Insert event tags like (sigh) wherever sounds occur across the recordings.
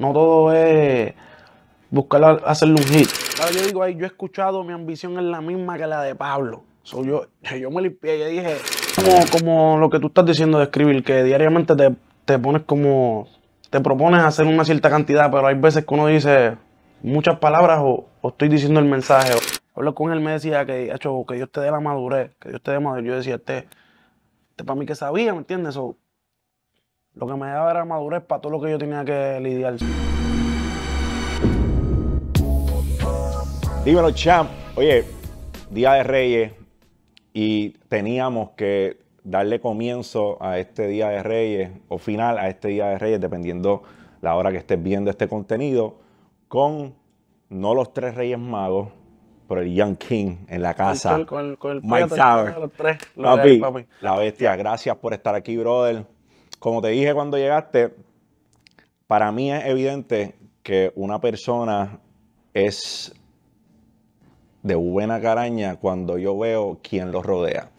No todo es buscar hacerle un hit. yo digo, yo he escuchado, mi ambición es la misma que la de Pablo. So, yo, yo me limpié y dije, como, como lo que tú estás diciendo de escribir, que diariamente te, pones como, te propones hacer una cierta cantidad, pero hay veces que uno dice muchas palabras o, estoy diciendo el mensaje. Hablo con él, me decía que, hecho, que Dios te dé la madurez, que Dios te dé madurez. Yo decía, este, este para mí que sabía, ¿me entiendes? Lo que me daba era madurez para todo lo que yo tenía que lidiar. Dímelo, champ. Oye, Día de Reyes y teníamos que darle comienzo a este Día de Reyes o final a este Día de Reyes, dependiendo la hora que estés viendo este contenido, con no los tres Reyes Magos, pero el Young King en la casa. Con, el, con Mike La bestia, gracias por estar aquí, brother como te dije cuando llegaste, para mí es evidente que una persona es de buena caraña cuando yo veo quién los rodea.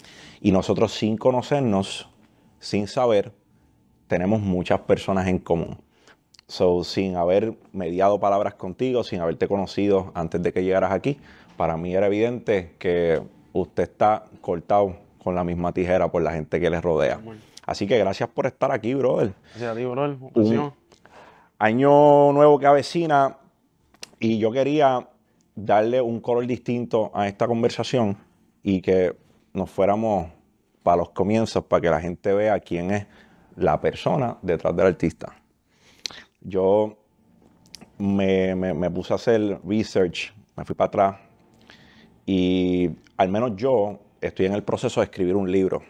Y nosotros sin conocernos, sin saber, tenemos muchas personas en común. So, sin haber mediado palabras contigo, sin haberte conocido antes de que llegaras aquí, para mí era evidente que usted está cortado con la misma tijera por la gente que le rodea. Así que gracias por estar aquí, brother. Gracias a ti, brother. Un año nuevo que avecina y yo quería darle un color distinto a esta conversación y que nos fuéramos para los comienzos, para que la gente vea quién es la persona detrás del artista. Yo me puse a hacer research, me fui para atrás y al menos yo estoy en el proceso de escribir un libro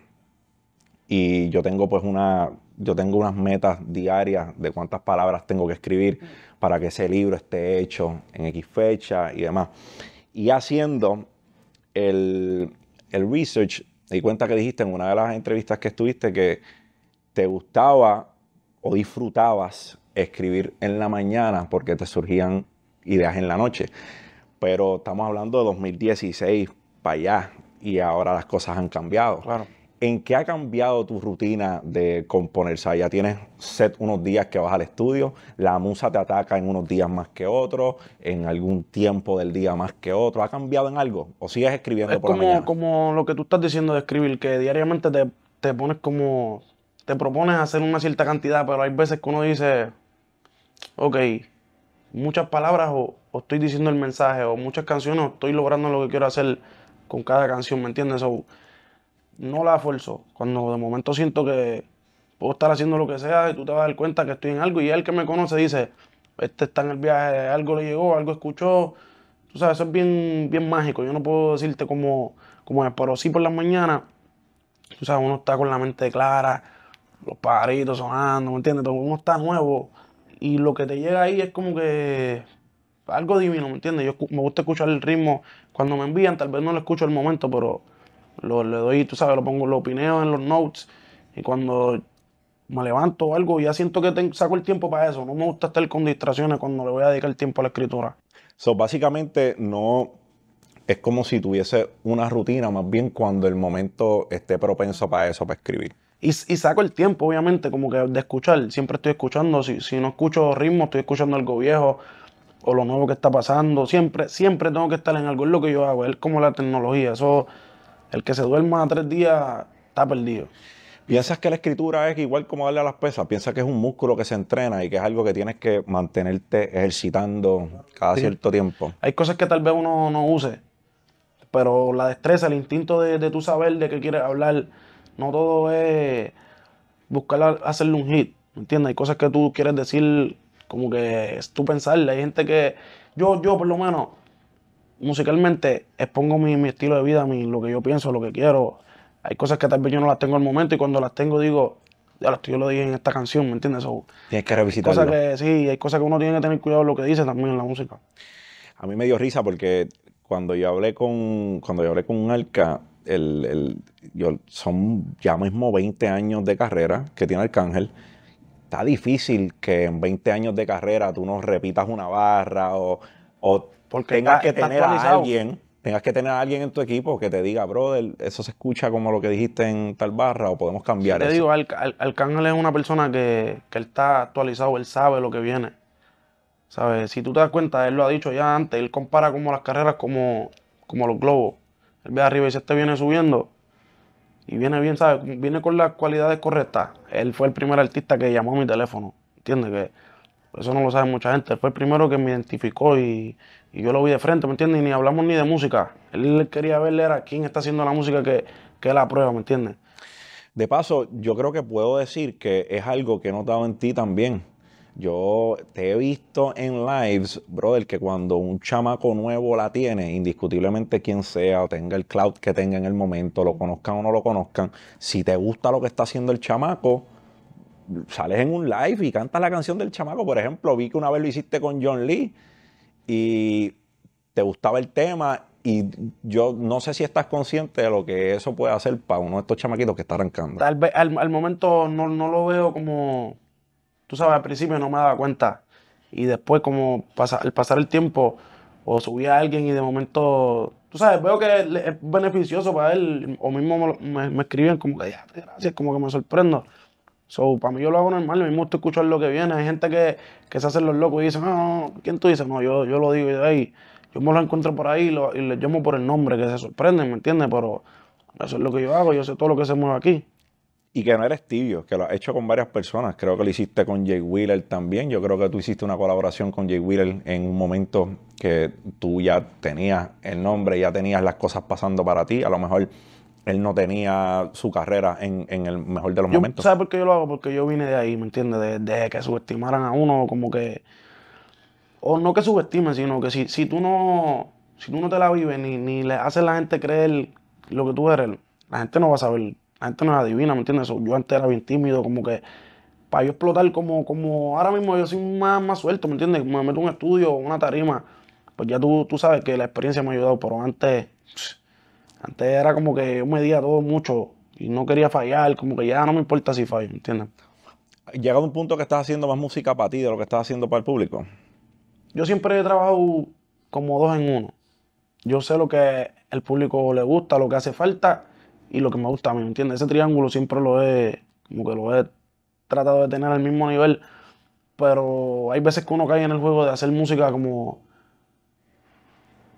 y yo tengo pues una, yo tengo unas metas diarias de cuántas palabras tengo que escribir para que ese libro esté hecho en X fecha y demás. Y haciendo el, el research, me di cuenta que dijiste en una de las entrevistas que estuviste que te gustaba o disfrutabas escribir en la mañana porque te surgían ideas en la noche. Pero estamos hablando de 2016 para allá y ahora las cosas han cambiado. Claro. ¿En qué ha cambiado tu rutina de componerse? ya tienes set unos días que vas al estudio, la musa te ataca en unos días más que otros, en algún tiempo del día más que otro. ¿Ha cambiado en algo? ¿O sigues escribiendo por como, la mañana? como lo que tú estás diciendo de escribir, que diariamente te, pones como. te propones hacer una cierta cantidad, pero hay veces que uno dice. Ok, muchas palabras o, estoy diciendo el mensaje, o muchas canciones, o estoy logrando lo que quiero hacer con cada canción, ¿me entiendes? no la esfuerzo. Cuando de momento siento que puedo estar haciendo lo que sea y tú te vas a dar cuenta que estoy en algo y el que me conoce dice, este está en el viaje, algo le llegó, algo escuchó. Tú sabes, eso es bien, bien mágico. Yo no puedo decirte cómo, cómo es, pero sí por la mañana tú sabes, uno está con la mente clara, los pajaritos sonando, ¿me entiendes? Todo uno está nuevo y lo que te llega ahí es como que algo divino, ¿me entiendes? Yo me gusta escuchar el ritmo. Cuando me envían, tal vez no lo escucho al momento, pero lo, le doy, tú sabes, lo pongo, lo opineo en los notes. Y cuando me levanto o algo, ya siento que tengo, saco el tiempo para eso. No me gusta estar con distracciones cuando le voy a dedicar tiempo a la escritura. eso básicamente no es como si tuviese una rutina, más bien cuando el momento esté propenso para eso, para escribir. Y, y saco el tiempo, obviamente, como que de escuchar. Siempre estoy escuchando. Si, si no escucho ritmo, estoy escuchando algo viejo o lo nuevo que está pasando. Siempre, siempre tengo que estar en algo. Es lo que yo hago. Es como la tecnología. Eso el que se duerma tres días está perdido. ¿Piensas que la escritura es igual como darle a las pesas? ¿Piensas que es un músculo que se entrena y que es algo que tienes que mantenerte ejercitando cada cierto tiempo? Hay cosas que tal vez uno no use, pero la destreza, el instinto de, tu saber de qué quieres hablar, no todo es buscar hacerle un hit, ¿me entiendes? Hay cosas que tú quieres decir como que es tú pensarle. Hay gente que, yo, yo por lo menos, musicalmente expongo mi, estilo de vida, mi, lo que yo pienso, lo que quiero. Hay cosas que tal vez yo no las tengo al momento y cuando las tengo digo, ya yo lo dije en esta canción, ¿me entiendes? Tienes que revisitarlo. Cosas que, sí, hay cosas que uno tiene que tener cuidado lo que dice también en la música. A mí me dio risa porque cuando yo hablé con, cuando yo hablé con Arca, el, el, yo, son ya mismo 20 años de carrera que tiene Arcángel. Está difícil que en 20 años de carrera tú no repitas una barra o o tengas que, tener a alguien, tengas que tener alguien en tu equipo que te diga, brother, eso se escucha como lo que dijiste en tal barra o podemos cambiar te digo, Al, Al, es una persona que, está actualizado, él sabe lo que viene. ¿Sabes? Si tú te das cuenta, él lo ha dicho ya antes, él compara como las carreras como, como los globos. Él ve arriba y si este viene subiendo y viene bien, ¿sabes? Viene con las cualidades correctas. Él fue el primer artista que llamó a mi teléfono, ¿entiendes? Que eso no lo sabe mucha gente. Fue el primero que me identificó y, yo lo vi de frente, ¿me entiendes? Y ni hablamos ni de música. Él quería verle a quién está haciendo la música que, que la prueba, ¿me entiendes? De paso, yo creo que puedo decir que es algo que he notado en ti también. Yo te he visto en lives, brother, que cuando un chamaco nuevo la tiene, indiscutiblemente quien sea, tenga el cloud que tenga en el momento, lo conozcan o no lo conozcan, si te gusta lo que está haciendo el chamaco, sales en un live y cantas la canción del chamaco. Por ejemplo, vi que una vez lo hiciste con John Lee y te gustaba el tema y yo no sé si estás consciente de lo que eso puede hacer para uno de estos chamaquitos que está arrancando. Tal vez al, momento no, no, lo veo como, tú sabes, al principio no me daba cuenta y después como pasa, al pasar el tiempo o subí a alguien y de momento, tú sabes, veo que es beneficioso para él o mismo me, escribían como que gracias, como que me sorprendo. So, para mí yo lo hago normal, a mí me gusta escuchar lo que viene. Hay gente que, se hace los locos y dicen, ah, no, ¿quién tú dices? No, yo, yo lo digo y ahí, yo me lo encuentro por ahí y, le les llamo por el nombre, que se sorprenden, ¿me entiendes? Pero eso es lo que yo hago, yo sé todo lo que se mueve aquí. Y que no eres tibio, que lo has hecho con varias personas. Creo que lo hiciste con Jay Wheeler también. Yo creo que tú hiciste una colaboración con Jay Wheeler en un momento que tú ya tenías el nombre, ya tenías las cosas pasando para ti. A lo mejor él no tenía su carrera en, el mejor de los momentos. ¿Sabes por qué yo lo hago? Porque yo vine de ahí, ¿me entiendes? De, que subestimaran a uno, como que. O no que subestimen, sino que si, si tú no. Si tú no te la vives ni, le haces a la gente creer lo que tú eres, la gente no va a saber. La gente no la adivina, ¿me entiendes? Yo antes era bien tímido, como que. Para yo explotar como, como ahora mismo yo soy más, más suelto, ¿me entiendes? Me meto un estudio, una tarima. Pues ya tú, tú sabes que la experiencia me ha ayudado, pero antes antes era como que yo medía todo mucho y no quería fallar, como que ya no me importa si fallo, ¿entiendes? Llega un punto que estás haciendo más música para ti de lo que estás haciendo para el público. Yo siempre he trabajado como dos en uno. Yo sé lo que el público le gusta, lo que hace falta y lo que me gusta a mí, ¿entiendes? Ese triángulo siempre lo he, como que lo he tratado de tener al mismo nivel, pero hay veces que uno cae en el juego de hacer música como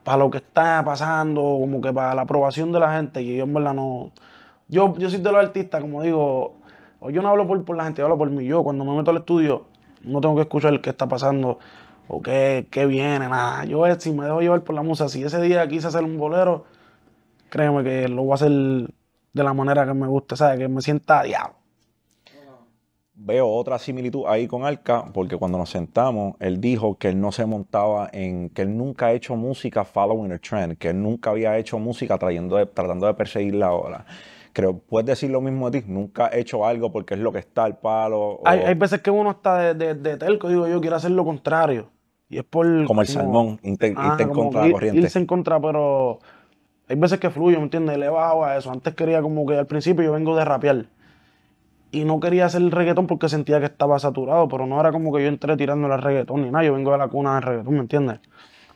para lo que está pasando, como que para la aprobación de la gente. Y yo en verdad no. Yo, yo soy de los artistas, como digo, yo no hablo por, por la gente, yo hablo por mí. Yo cuando me meto al estudio, no tengo que escuchar qué está pasando o qué, viene, nada. Yo eh, si me dejo llevar por la música. si ese día quise hacer un bolero, créeme que lo voy a hacer de la manera que me guste, ¿sabes? Que me sienta diablo veo otra similitud ahí con Arca, porque cuando nos sentamos, él dijo que él no se montaba en, que él nunca ha hecho música following a trend, que él nunca había hecho música trayendo tratando de perseguir la ola. Creo, puedes decir lo mismo de ti, nunca he hecho algo porque es lo que está al palo. Hay, veces que uno está de, de, telco, digo, yo quiero hacer lo contrario. Y es por. Como el salmón, irte, en ah, contra de la corriente. Irse en contra, pero hay veces que fluyo, ¿me entiendes? Le a eso. Antes quería como que al principio yo vengo de rapear y no quería hacer el reggaetón porque sentía que estaba saturado, pero no era como que yo entré tirando el reggaetón ni nada, yo vengo de la cuna del reggaetón, ¿me entiendes?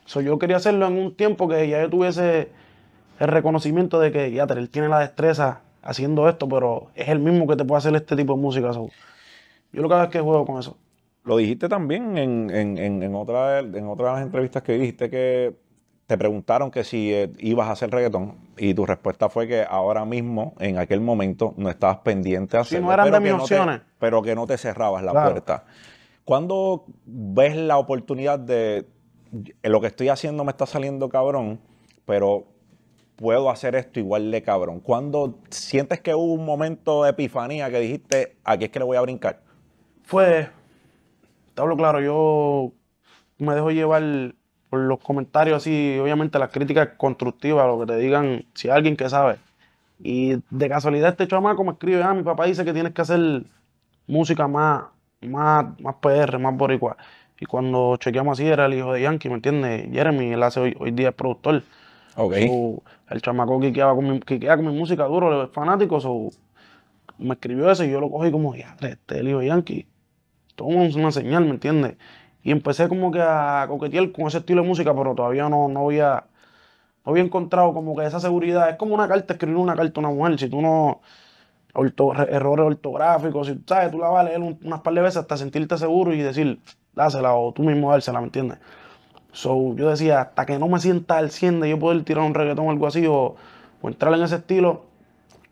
So, yo quería hacerlo en un tiempo que ya yo tuviese el reconocimiento de que ya él tiene la destreza haciendo esto, pero es el mismo que te puede hacer este tipo de música. So. Yo lo que hago es que juego con eso. Lo dijiste también en, en, otra, en otra entrevistas que dijiste que te preguntaron que si eh, ibas a hacer reggaetón y tu respuesta fue que ahora mismo, en aquel momento, no estabas pendiente a hacerlo. no eran pero de mis opciones. pero que no te cerrabas la puerta. ¿Cuándo ves la oportunidad de eh, lo que estoy haciendo me está saliendo cabrón, pero puedo hacer esto igual de cabrón? ¿Cuándo sientes que hubo un momento de epifanía que dijiste, aquí es que le voy a brincar? Fue, te hablo claro, yo me dejo llevar por los comentarios así, obviamente las críticas constructivas, lo que te digan, si alguien que sabe. Y de casualidad este chamaco me escribe, ah, mi papá dice que tienes que hacer música más, más, más PR, más boricua. Y cuando chequeamos así, era el hijo de Yankee, ¿me entiendes? Jeremy, él hace hoy, día es productor. el chamaco que queda con mi, música duro, los fanático, so, me escribió eso y yo lo cogí como, ya, este, el hijo de Yankee. Todo una señal, ¿me entiendes? Y empecé como que a coquetear con ese estilo de música, pero todavía no, había, no había encontrado como que esa seguridad. Es como una carta, escribir una carta a una mujer. Si tú no, errores ortográficos, si sabes, tú la vas a leer unas par de veces hasta sentirte seguro y decir, dásela o tú mismo dársela, ¿me entiendes? So, yo decía, hasta que no me sienta al 100 de yo poder tirar un reggaetón o algo así o, entrar en ese estilo,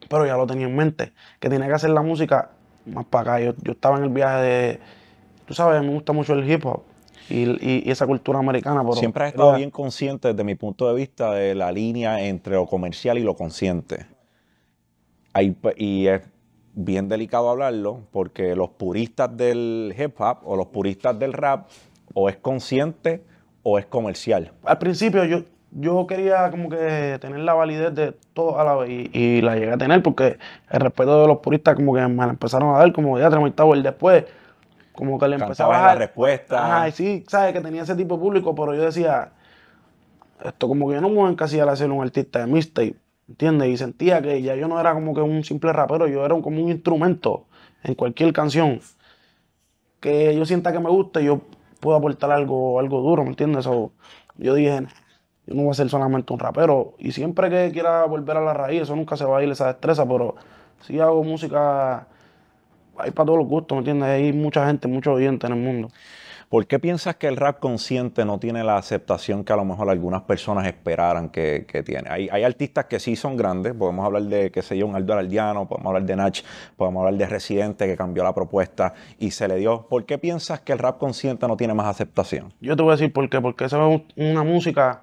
pero ya lo tenía en mente, que tenía que hacer la música más para acá. yo estaba en el viaje de tú sabes, me gusta mucho el hip hop y, esa cultura americana. Siempre has estado bien consciente, desde mi punto de vista, de la línea entre lo comercial y lo consciente. Pues, y es bien delicado hablarlo porque los puristas del hip hop o los puristas del rap o es consciente o es comercial. Al principio yo, yo quería como que tener la validez de todo a la vez y, la llegué a tener porque el respeto de los puristas como que me empezaron a ver, como ya el después como que le empezaba a bajar. la respuesta. Ajá, sí, sabes que tenía ese tipo de público, pero yo decía, esto como que yo no me voy a hacer un artista de mixtape, ¿entiendes? Y sentía que ya yo no era como que un simple rapero, yo era como un instrumento en cualquier canción que yo sienta que me guste, yo puedo aportar algo, algo duro, ¿me entiendes? yo dije, yo no voy a ser solamente un rapero y siempre que quiera volver a la raíz, eso nunca se va a ir esa destreza, pero si hago música hay para todos los gustos, ¿me entiendes? Hay mucha gente, mucho oyente en el mundo. ¿Por qué piensas que el rap consciente no tiene la aceptación que a lo mejor algunas personas esperaran que, tiene? Hay, artistas que sí son grandes, podemos hablar de, qué sé yo, un Aldo Araldiano, podemos hablar de Nach, podemos hablar de Residente que cambió la propuesta y se le dio. ¿Por qué piensas que el rap consciente no tiene más aceptación? Yo te voy a decir por qué, porque esa es una música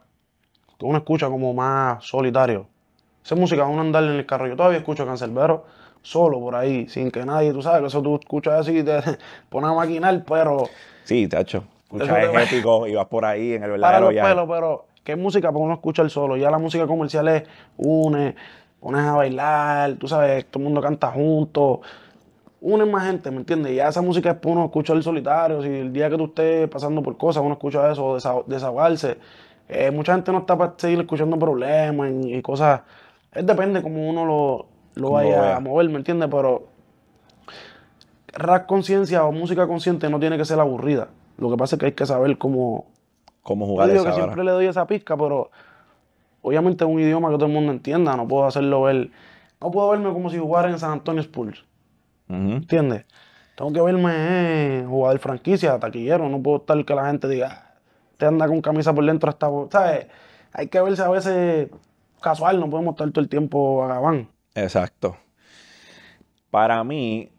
que uno escucha como más solitario. Esa música uno andar en el carro. Yo todavía escucho Cancelbero solo por ahí, sin que nadie, tú sabes, que eso tú escuchas así y te (laughs) pones a maquinar, pero. Sí, tacho. Escuchas es épico y vas por ahí en el (laughs) verdadero para los pelos, pero ¿qué música para uno el solo? Ya la música comercial es une, pones a bailar, tú sabes, todo el mundo canta junto. Une más gente, ¿me entiendes? Ya esa música es para uno escuchar el solitario. Si el día que tú estés pasando por cosas, uno escucha eso, desahogarse. Eh, mucha gente no está para seguir escuchando problemas y, cosas. Es depende como uno lo, lo vaya a mover, ¿me entiendes? Pero rap conciencia o música consciente no tiene que ser aburrida. Lo que pasa es que hay que saber cómo, cómo jugar. Yo que siempre le doy esa pizca, pero obviamente es un idioma que todo el mundo entienda. No puedo hacerlo ver. No puedo verme como si jugara en San Antonio Spurs. ¿Me ¿Entiendes? Tengo que verme eh, jugador franquicia, taquillero. No puedo estar que la gente diga, te anda con camisa por dentro hasta. ¿Sabes? Hay que verse a veces casual. No podemos estar todo el tiempo a gabán. Exacto. Para mí,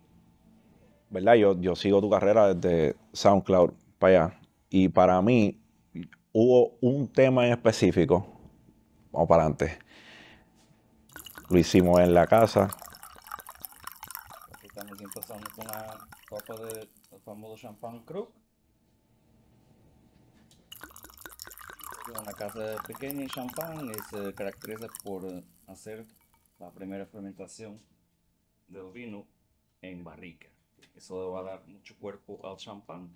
¿verdad? Yo, yo sigo tu carrera desde SoundCloud para allá. Y para mí, hubo un tema en específico. Vamos para adelante. Lo hicimos en la casa. Aquí estamos empezando con una copa de famoso champán en Una casa pequeña y champán se caracteriza por hacer la primera fermentación del vino en barrica. Eso le va a dar mucho cuerpo al champán.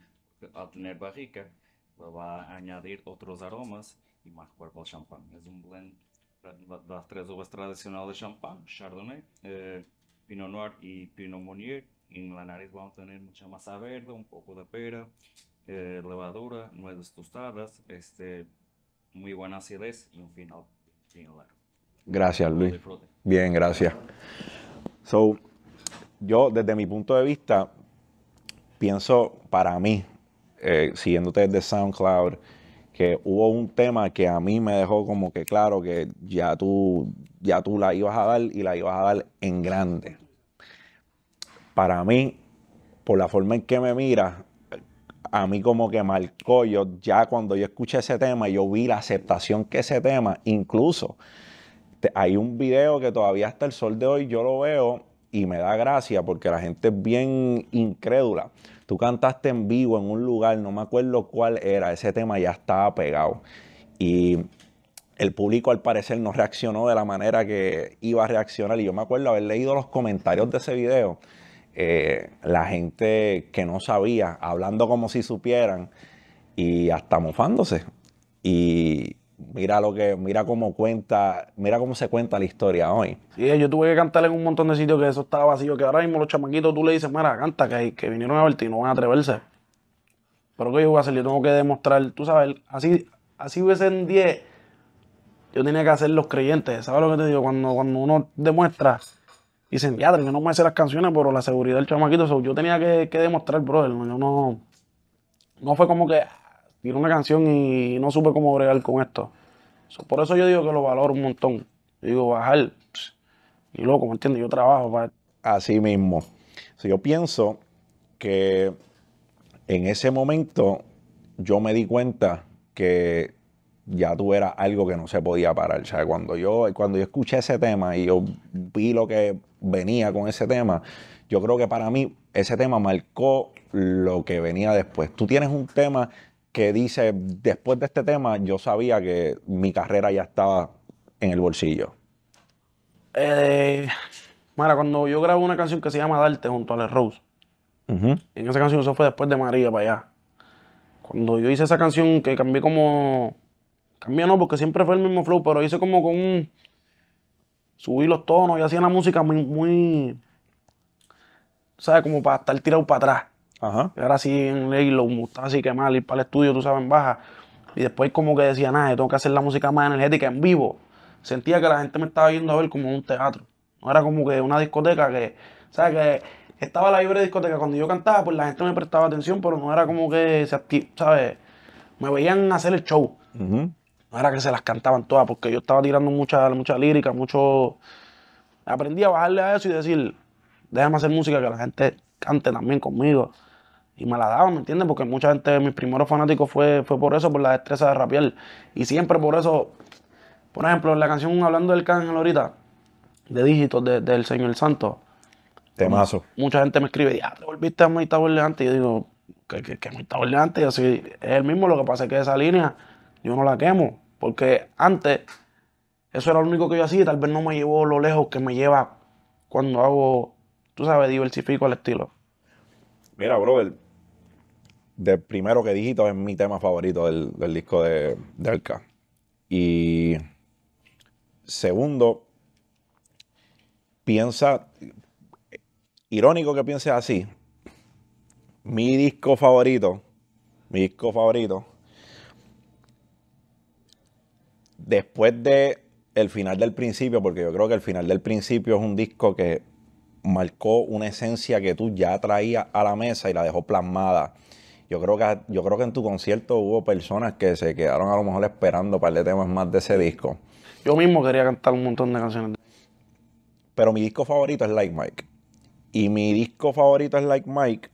Al tener barrica, le pues, va a añadir otros aromas y más cuerpo al champán. Es un blend de las tres uvas tradicionales de champán, Chardonnay, eh, Pinot Noir y Pinot Meunier. En la nariz vamos a tener mucha masa verde, un poco de pera, eh, levadura, nueces tostadas, este, muy buena acidez y un final bien largo. Gracias, Luis. Bien, gracias. So, yo desde mi punto de vista, pienso para mí, eh, siguiéndote desde SoundCloud, que hubo un tema que a mí me dejó como que claro que ya tú, ya tú la ibas a dar y la ibas a dar en grande. Para mí, por la forma en que me mira a mí como que marcó yo, ya cuando yo escuché ese tema, yo vi la aceptación que ese tema, incluso hay un video que todavía hasta el sol de hoy yo lo veo y me da gracia porque la gente es bien incrédula. Tú cantaste en vivo en un lugar, no me acuerdo cuál era, ese tema ya estaba pegado. Y el público al parecer no reaccionó de la manera que iba a reaccionar. Y yo me acuerdo haber leído los comentarios de ese video. Eh, la gente que no sabía, hablando como si supieran y hasta mofándose. Y mira lo que, mira cómo cuenta, mira cómo se cuenta la historia hoy. Sí, yo tuve que cantar en un montón de sitios que eso estaba vacío, que ahora mismo los chamaquitos tú le dices, mira, canta, que, que vinieron a verte y no van a atreverse. Pero que yo voy a hacer, yo tengo que demostrar, tú sabes, así, así en 10, yo tenía que hacer los creyentes, ¿sabes lo que te digo? Cuando, cuando uno demuestra, dicen, ya, yo no me hacer las canciones, pero la seguridad del chamaquito, yo tenía que, que demostrar, brother, yo no, no fue como que, una canción y no supe cómo bregar con esto. por eso yo digo que lo valoro un montón. Yo digo, bajar, y loco, ¿me entiendes? Yo trabajo para... Así mismo. yo pienso que en ese momento yo me di cuenta que ya tú eras algo que no se podía parar. O sea, cuando yo, cuando yo escuché ese tema y yo vi lo que venía con ese tema, yo creo que para mí ese tema marcó lo que venía después. Tú tienes un tema que dice, después de este tema, yo sabía que mi carrera ya estaba en el bolsillo? Eh, cuando yo grabé una canción que se llama Darte junto a Les Rose, en esa canción eso fue después de María para allá. Cuando yo hice esa canción que cambié como... Cambié no, porque siempre fue el mismo flow, pero hice como con un... Subí los tonos y hacía una música muy... muy ¿Sabes? Como para estar tirado para atrás. Ajá. ahora así en ley, lo gustaba así mal ir para el estudio, tú sabes, en baja. Y después como que decía, nada, tengo que hacer la música más energética en vivo. Sentía que la gente me estaba viendo a ver como un teatro. No era como que una discoteca que, ¿sabes? Que estaba la libre discoteca. Cuando yo cantaba, pues la gente me prestaba atención, pero no era como que se ¿sabes? Me veían hacer el show. No era que se las cantaban todas, porque yo estaba tirando mucha, mucha lírica, mucho... Aprendí a bajarle a eso y decir, déjame hacer música que la gente cante también conmigo y me la daban, ¿me entiendes? Porque mucha gente, mis primeros fanáticos fue, fue por eso, por la destreza de rapiel. Y siempre por eso, por ejemplo, en la canción hablando del cángel ahorita, de dígitos del de, Señor Santo. Temazo. Mucha gente me escribe, ya, te volviste a de Orleante. Y yo digo, que, que, que Moita Orleante, Y así, es el mismo, lo que pasa es que esa línea yo no la quemo. Porque antes, eso era lo único que yo hacía, tal vez no me llevó lo lejos que me lleva cuando hago, tú sabes, diversifico el estilo. Mira, brother, de primero que dijiste es mi tema favorito del, disco de, Y segundo, piensa, irónico que pienses así, mi disco favorito, mi disco favorito, después de el final del principio, porque yo creo que el final del principio es un disco que marcó una esencia que tú ya traías a la mesa y la dejó plasmada yo creo, que, yo creo que en tu concierto hubo personas que se quedaron a lo mejor esperando para el tema temas más de ese disco. Yo mismo quería cantar un montón de canciones. Pero mi disco favorito es Like Mike. Y mi disco favorito es Like Mike.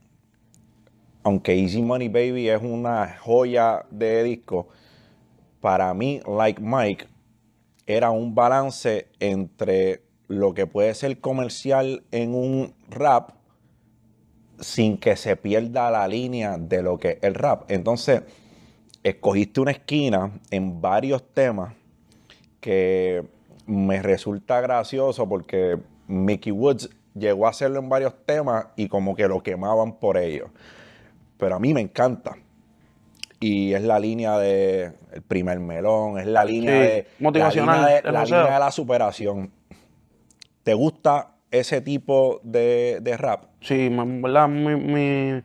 Aunque Easy Money Baby es una joya de disco, para mí Like Mike era un balance entre lo que puede ser comercial en un rap sin que se pierda la línea de lo que es el rap. Entonces, escogiste una esquina en varios temas que me resulta gracioso porque Mickey Woods llegó a hacerlo en varios temas y como que lo quemaban por ello. Pero a mí me encanta. Y es la línea de el primer melón, es la línea motivacional, la, la línea de la superación. ¿Te gusta ese tipo de, de rap? Sí, en verdad, mi, mi,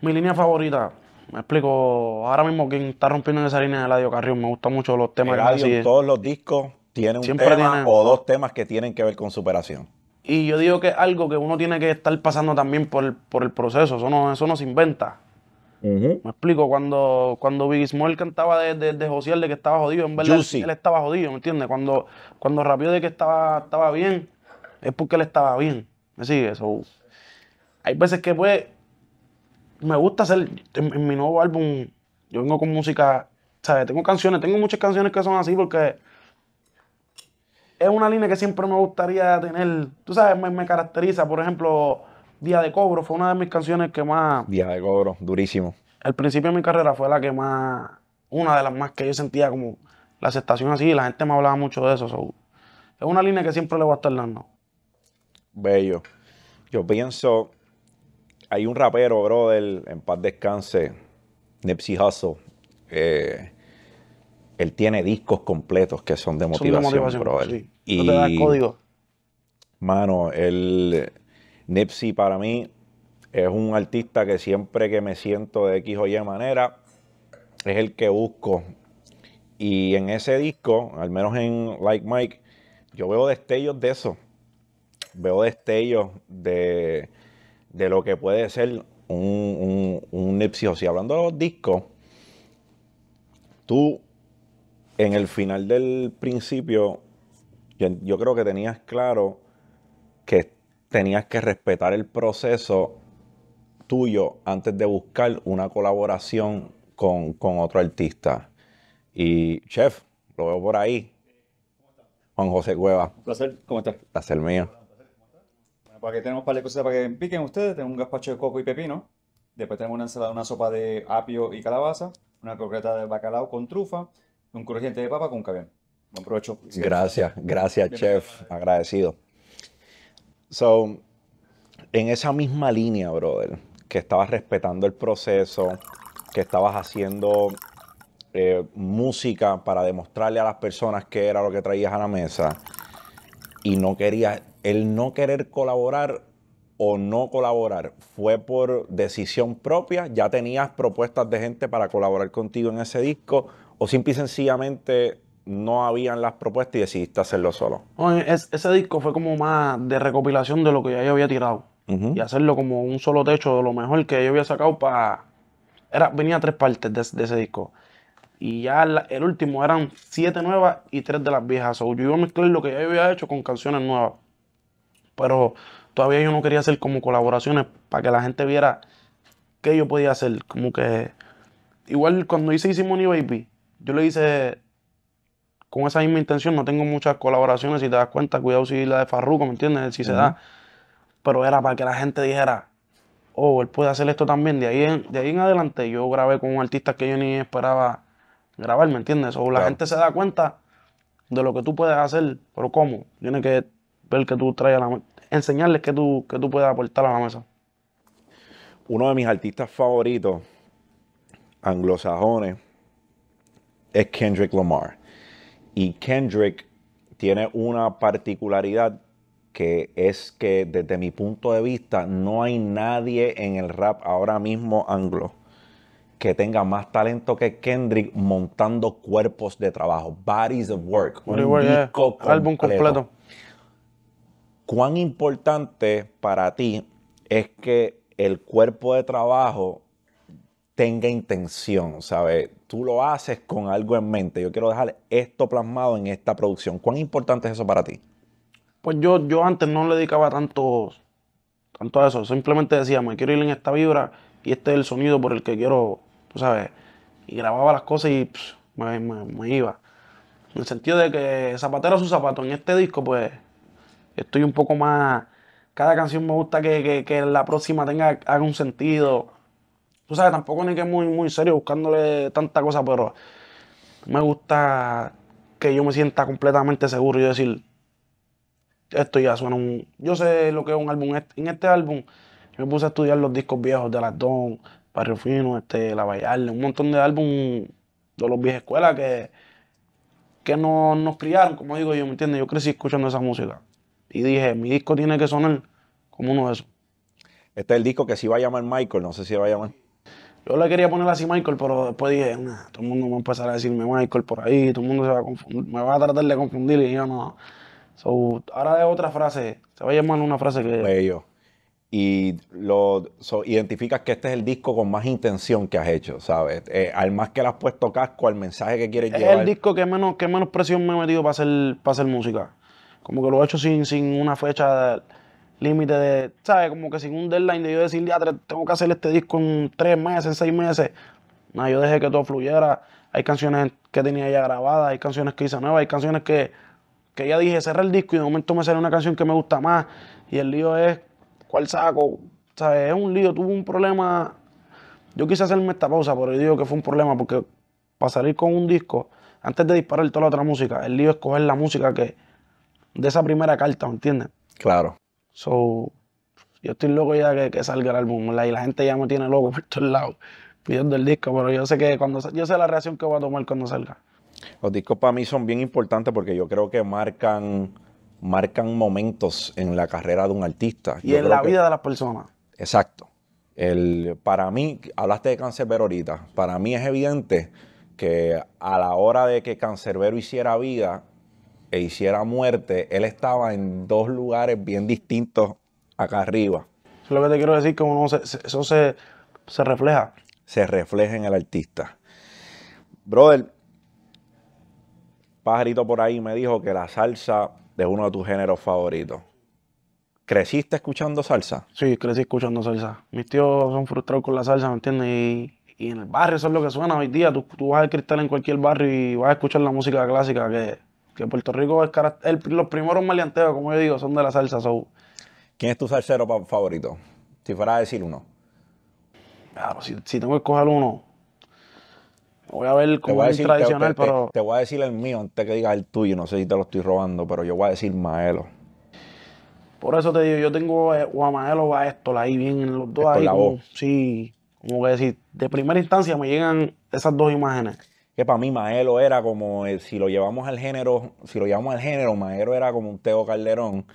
mi, línea favorita. Me explico, ahora mismo quien está rompiendo esa línea de Eladio Carrión. Me gustan mucho los temas Eladio, que en todos los discos tienen un o dos temas que tienen que ver con superación. Y yo digo que es algo que uno tiene que estar pasando también por el, proceso. Eso no, eso se inventa. Me explico, cuando, cuando Small cantaba de, de, de de que estaba jodido, en verdad él estaba jodido, ¿me entiendes? Cuando, cuando de que estaba, estaba bien, es porque él estaba bien. ¿Me sigue? Eso. hay veces que, pues, me gusta hacer, en, mi nuevo álbum, yo vengo con música, ¿sabes? Tengo canciones, tengo muchas canciones que son así porque es una línea que siempre me gustaría tener. Tú sabes, me, caracteriza. Por ejemplo, Día de Cobro fue una de mis canciones que más. Día de Cobro, durísimo. Al principio de mi carrera fue la que más. Una de las más que yo sentía como la aceptación así. La gente me hablaba mucho de eso. Es una línea que siempre le voy a estar dando. Bello. Yo pienso, hay un rapero, brother, en paz descanse, Nepsi Hussle. Eh, él tiene discos completos que son de motivación, Y, te da código. Mano, el Nipsey para mí es un artista que siempre que me siento de X o Y manera, es el que busco. Y en ese disco, al menos en Like Mike, yo veo destellos de eso veo destellos de, lo que puede ser un, un, un Nipsey Hablando de los discos, tú en el final del principio, yo, creo que tenías claro que tenías que respetar el proceso tuyo antes de buscar una colaboración con, otro artista. Y, chef, lo veo por ahí. Juan José Cueva. Un placer, ¿cómo estás? Placer mío que tenemos un par de cosas para que piquen ustedes. Tengo un gazpacho de coco y pepino. Después tenemos una ensalada, una sopa de apio y calabaza. Una croqueta de bacalao con trufa. Un crujiente de papa con caviar. Buen provecho. Gracias, gracias, chef. Agradecido. So, en esa misma línea, brother, que estabas respetando el proceso, que estabas haciendo eh, música para demostrarle a las personas qué era lo que traías a la mesa y no querías el no querer colaborar o no colaborar fue por decisión propia, ya tenías propuestas de gente para colaborar contigo en ese disco o simple y sencillamente no habían las propuestas y decidiste hacerlo solo. E-, ese disco fue como más de recopilación de lo que ya yo había tirado y hacerlo como un solo techo de lo mejor que yo había sacado para... Era, venía tres partes de, ese disco. Y ya el último eran siete nuevas y tres de las viejas. O yo iba a mezclar lo que yo había hecho con canciones nuevas. Pero todavía yo no quería hacer como colaboraciones para que la gente viera qué yo podía hacer. Como que. Igual cuando hice Easy Money Baby, yo le hice con esa misma intención. No tengo muchas colaboraciones, si te das cuenta, cuidado si la de Farruko, ¿me entiendes? Si se da. Pero era para que la gente dijera, oh, él puede hacer esto también. De ahí en, de ahí en adelante yo grabé con artistas que yo ni esperaba grabar, ¿me entiendes? O la gente se da cuenta de lo que tú puedes hacer, pero ¿cómo? Tiene que que tú enseñarles que tú, que tú puedes aportar a la mesa. Uno de mis artistas favoritos anglosajones es Kendrick Lamar. Y Kendrick tiene una particularidad que es que desde mi punto de vista no hay nadie en el rap ahora mismo anglo que tenga más talento que Kendrick montando cuerpos de trabajo, bodies of work, un disco eh, Álbum completo. ¿Cuán importante para ti es que el cuerpo de trabajo tenga intención, ¿sabes? Tú lo haces con algo en mente. Yo quiero dejar esto plasmado en esta producción. ¿Cuán importante es eso para ti? Pues yo, yo antes no le dedicaba tanto, tanto a eso. Simplemente decía, me quiero ir en esta vibra y este es el sonido por el que quiero, tú sabes. Y grababa las cosas y me, iba. En el sentido de que Zapatero su zapato en este disco, pues Estoy un poco más. Cada canción me gusta que, la próxima tenga haga un sentido. Tú sabes, tampoco ni que es muy, muy serio buscándole tanta cosa, pero me gusta que yo me sienta completamente seguro y decir, esto ya suena un... Yo sé lo que es un álbum. Este, en este álbum me puse a estudiar los discos viejos de Las Don, Barrio Fino, este, La Vallarle, un montón de álbum de los viejas escuelas que, que no, nos criaron, como digo yo, ¿me entiendes? Yo crecí escuchando esa música. Y dije, mi disco tiene que sonar como uno de esos. Este es el disco que sí va a llamar Michael, no sé si va a llamar. Yo le quería poner así Michael, pero después dije, todo el mundo va a empezar a decirme Michael por ahí, todo el mundo se va a confundir, me va a tratar de confundir y yo no. So, ahora de otra frase, se va a llamar una frase que... Bello. Y lo identificas que este es el disco con más intención que has hecho, ¿sabes? Eh, al más que le has puesto casco, al mensaje que quieres llevar. Es el disco que menos, que menos presión me he metido para hacer, para hacer música. Como que lo he hecho sin, sin una fecha límite de, ¿sabes? Como que sin un deadline de yo decir, tengo que hacer este disco en tres meses, en seis meses. Nada, yo dejé que todo fluyera. Hay canciones que tenía ya grabadas, hay canciones que hice nuevas, hay canciones que, que ya dije, cerré el disco y de momento me sale una canción que me gusta más. Y el lío es, ¿cuál saco? ¿Sabes? Es un lío, tuve un problema. Yo quise hacerme esta pausa, pero yo digo que fue un problema porque para salir con un disco, antes de disparar toda la otra música, el lío es coger la música que, de esa primera carta, ¿me entiendes? Claro. So, yo estoy loco ya que, que salga el álbum, Y la gente ya me tiene loco (laughs) por todos lados pidiendo el disco, pero yo sé que cuando yo sé la reacción que voy a tomar cuando salga. Los discos para mí son bien importantes porque yo creo que marcan marcan momentos en la carrera de un artista. Y en la vida de las personas. Exacto. El, para mí, hablaste de Cancerbero ahorita, para mí es evidente que a la hora de que Cancerbero hiciera vida, e hiciera muerte, él estaba en dos lugares bien distintos acá arriba. Eso es lo que te quiero decir, que se, eso se, se refleja. Se refleja en el artista. Brother, pajarito por ahí me dijo que la salsa es uno de tus géneros favoritos. ¿Creciste escuchando salsa? Sí, crecí escuchando salsa. Mis tíos son frustrados con la salsa, ¿me entiendes? Y, en el barrio eso es lo que suena hoy día. Tú, tú vas al cristal en cualquier barrio y vas a escuchar la música clásica que que Puerto Rico es el, los primeros maleanteos, como yo digo, son de la salsa soul. ¿Quién es tu salsero favorito? Si fuera a decir uno. Claro, ah, pues si, tengo que escoger uno, voy a ver como es tradicional, pero... Te, voy a decir el mío antes que digas el tuyo, no sé si te lo estoy robando, pero yo voy a decir Maelo. Por eso te digo, yo tengo eh, o a Maelo o a Estola ahí bien, los dos ahí. sí, como que decir, de primera instancia me llegan esas dos imágenes que para mí Maelo era como, si lo llevamos al género, si lo llevamos al género, Maelo era como un Teo Calderón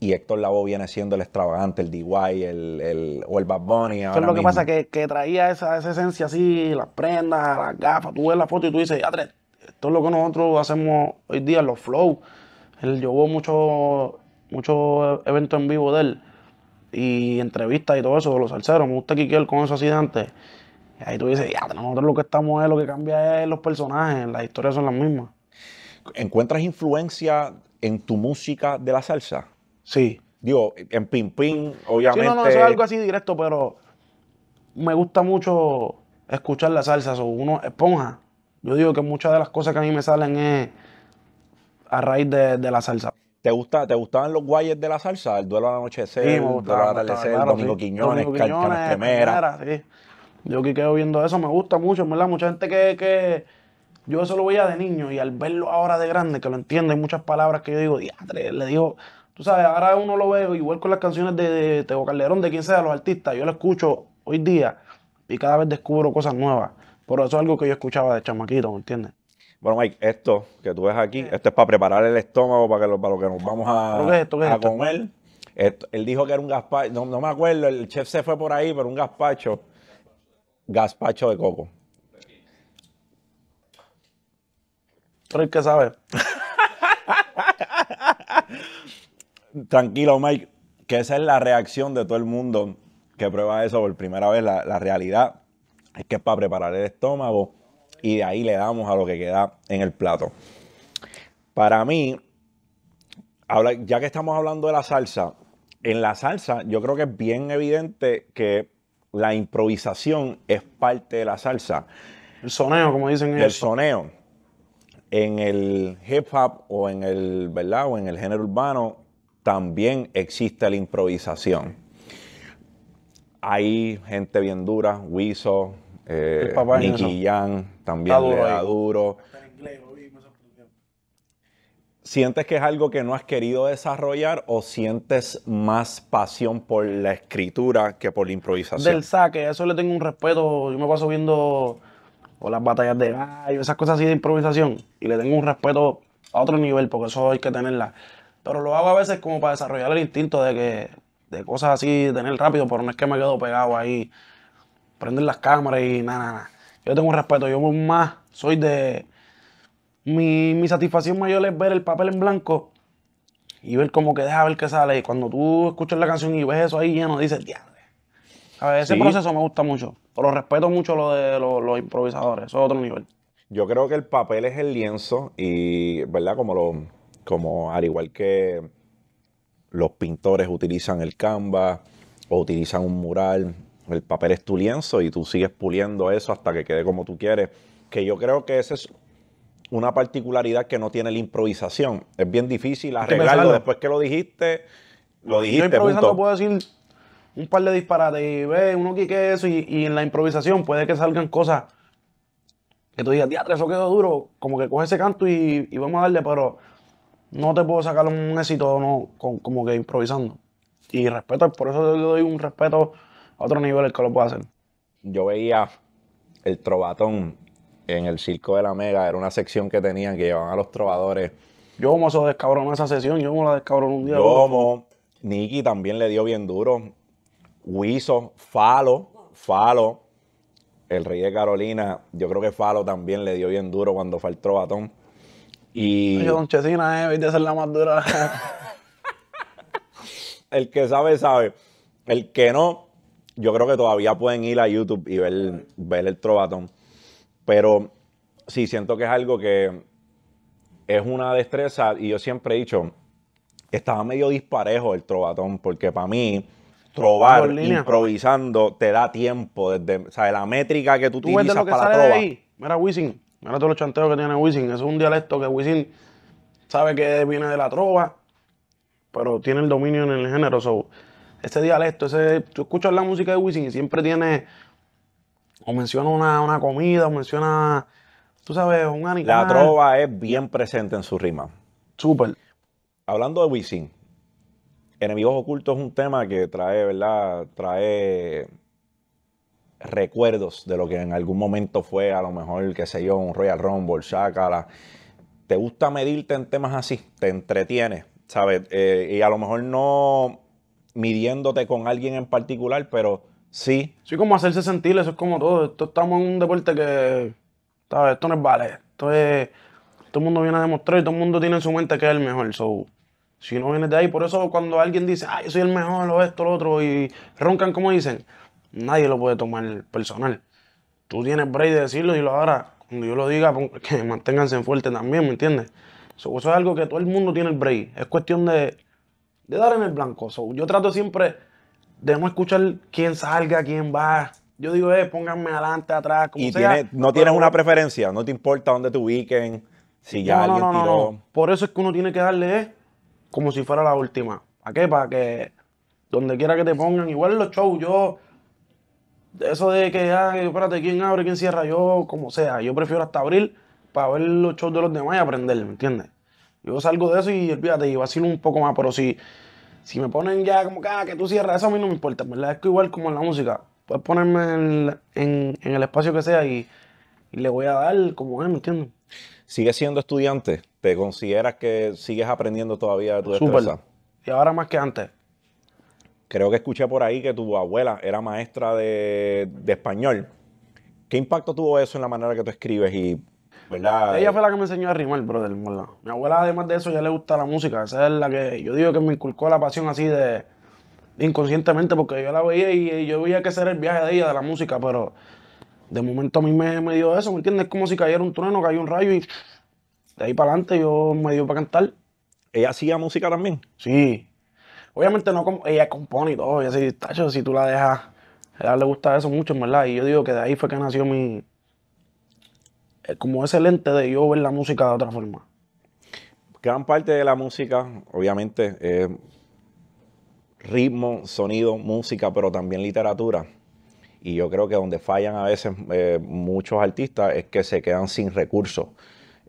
y Héctor Lavoe viene siendo el extravagante, el DY, el, el, o el Bad Bunny. lo que pasa, que, que traía esa, esa, esencia así, las prendas, las gafas, tú ves la foto y tú dices, Atre, esto es lo que nosotros hacemos hoy día, los flow. Él llevó muchos mucho eventos en vivo de él y entrevistas y todo eso, los salseros, me gusta que él con eso así de antes. Ahí tú dices, ya, nosotros lo que estamos es lo que cambia es los personajes, las historias son las mismas. ¿Encuentras influencia en tu música de la salsa? Sí. Digo, en Pim, obviamente. Sí, no, no, eso es algo así directo, pero me gusta mucho escuchar la salsa. O uno esponja. Yo digo que muchas de las cosas que a mí me salen es a raíz de, de la salsa. ¿Te, gusta, ¿Te gustaban los guayes de la salsa? El duelo al anochecer, el duelo al atardecer, Domingo Quiñones, Domingo Quiñones sí. Yo que quedo viendo eso, me gusta mucho, ¿verdad? Mucha gente que, yo eso lo veía de niño y al verlo ahora de grande, que lo entiendo, hay muchas palabras que yo digo, diadre, le digo, tú sabes, ahora uno lo ve igual con las canciones de, de Calderón, de quien sea, los artistas, yo lo escucho hoy día y cada vez descubro cosas nuevas. Pero eso es algo que yo escuchaba de chamaquito, ¿me entiendes? Bueno, Mike, esto que tú ves aquí, eh. esto es para preparar el estómago para, lo, para que nos vamos a, a comer. él dijo que era un gazpacho, no, me acuerdo, el chef se fue por ahí, pero un gazpacho gazpacho de coco. Pero que sabe. (laughs) Tranquilo, Mike, que esa es la reacción de todo el mundo que prueba eso por primera vez. La, la realidad es que es para preparar el estómago y de ahí le damos a lo que queda en el plato. Para mí, ya que estamos hablando de la salsa, en la salsa yo creo que es bien evidente que la improvisación es parte de la salsa. El soneo, como dicen ellos. El soneo. En el hip hop o en el, ¿verdad? O en el género urbano también existe la improvisación. Hay gente bien dura, Wiso, eh, Nicky también le duro. ¿Sientes que es algo que no has querido desarrollar o sientes más pasión por la escritura que por la improvisación? Del saque, eso le tengo un respeto. Yo me paso viendo o las batallas de gallo, esas cosas así de improvisación. Y le tengo un respeto a otro nivel, porque eso hay que tenerla. Pero lo hago a veces como para desarrollar el instinto de que de cosas así, tener rápido, pero no es que me quedo pegado ahí, prender las cámaras y nada, nada, Yo tengo un respeto, yo más soy de mi, satisfacción mayor es ver el papel en blanco y ver cómo que deja ver qué sale. Y cuando tú escuchas la canción y ves eso ahí lleno, dices, diable A ver, ese proceso me gusta mucho. lo respeto mucho lo de los improvisadores. Eso es otro nivel. Yo creo que el papel es el lienzo y, ¿verdad? Como, lo, como al igual que los pintores utilizan el canvas o utilizan un mural, el papel es tu lienzo y tú sigues puliendo eso hasta que quede como tú quieres. Que yo creo que ese es una particularidad que no tiene la improvisación. Es bien difícil arreglarlo. Después que lo dijiste, lo dijiste. Yo improvisando puedo decir un par de disparates y ve, uno quique eso y, en la improvisación puede que salgan cosas que tú digas, diatre, eso quedó duro. Como que coge ese canto y, vamos a darle, pero no te puedo sacar un éxito no como que improvisando. Y respeto, por eso le doy un respeto a otro nivel el que lo pueda hacer. Yo veía el trovatón en el Circo de la Mega, era una sección que tenían que llevaban a los trovadores. Yo como eso descabronó esa sesión, yo como la descabronó un día. como, Nicky también le dio bien duro. Huizo, Falo, Falo, el rey de Carolina, yo creo que Falo también le dio bien duro cuando fue el trovatón. Y... don Chesina, eh, viste ser la más dura. (laughs) el que sabe, sabe. El que no, yo creo que todavía pueden ir a YouTube y ver, ver el trovatón. Pero sí, siento que es algo que es una destreza y yo siempre he dicho, estaba medio disparejo el trovatón, porque para mí trobar improvisando te da tiempo desde, o sea, la métrica que tú, utilizas para que para Mira Wisin, mira todos los chanteos que tiene Wisin, es un dialecto que Wisin sabe que viene de la trova, pero tiene el dominio en el género, so, ese dialecto, ese, tú escuchas la música de Wisin y siempre tiene o menciona una, comida, o menciona, tú sabes, un animal. La trova es bien presente en su rima. Súper. Hablando de Wisin, Enemigos Ocultos es un tema que trae, ¿verdad? Trae recuerdos de lo que en algún momento fue, a lo mejor, qué sé yo, un Royal Rumble, Shakara. ¿Te gusta medirte en temas así? ¿Te entretiene, ¿Sabes? Eh, y a lo mejor no midiéndote con alguien en particular, pero Sí. soy como hacerse sentir, eso es como todo. Esto estamos en un deporte que. ¿sabes? Esto no es ballet. Todo el mundo viene a demostrar y todo el mundo tiene en su mente que es el mejor. So, si no vienes de ahí, por eso cuando alguien dice, ay, yo soy el mejor, o esto, lo otro, y roncan como dicen, nadie lo puede tomar personal. Tú tienes break de decirlo y lo ahora, cuando yo lo diga, (laughs) que manténganse fuerte también, ¿me entiendes? eso es algo que todo el mundo tiene el break. Es cuestión de, de dar en el blanco. So, yo trato siempre debemos escuchar quién salga, quién va. Yo digo, eh, pónganme adelante, atrás, como y sea. no tienes una preferencia, no te importa dónde te ubiquen, si ya alguien no, no, tiró. Por eso es que uno tiene que darle eh, como si fuera la última. ¿A qué? Para que donde quiera que te pongan, igual los shows, yo. Eso de que, ah, espérate, quién abre, quién cierra, yo, como sea. Yo prefiero hasta abrir para ver los shows de los demás y aprender, ¿me entiendes? Yo salgo de eso y olvídate, y vacilo un poco más, pero si si me ponen ya como que, ah, que tú cierras, eso a mí no me importa, Me Es que igual como en la música, puedes ponerme en, el espacio que sea y, le voy a dar como es, ¿me entiendes? ¿Sigues siendo estudiante? ¿Te consideras que sigues aprendiendo todavía de tu Súper. Y ahora más que antes. Creo que escuché por ahí que tu abuela era maestra de, de español. ¿Qué impacto tuvo eso en la manera que tú escribes y ella fue la que me enseñó a rimar, brother, ¿verdad? Mi abuela, además de eso, ya le gusta la música. Esa es la que yo digo que me inculcó la pasión así de inconscientemente, porque yo la veía y, yo veía que ese era el viaje de ella, de la música, pero de momento a mí me, me dio eso, ¿me entiendes? Es como si cayera un trueno, cayó un rayo y de ahí para adelante yo me dio para cantar. ¿Ella hacía música también? Sí. Obviamente no como ella compone y todo, y así, tacho, si tú la dejas, a ella le gusta eso mucho, en verdad, y yo digo que de ahí fue que nació mi, eh, como ese lente de yo ver la música de otra forma. Gran parte de la música, obviamente, es ritmo, sonido, música, pero también literatura. Y yo creo que donde fallan a veces eh, muchos artistas es que se quedan sin recursos.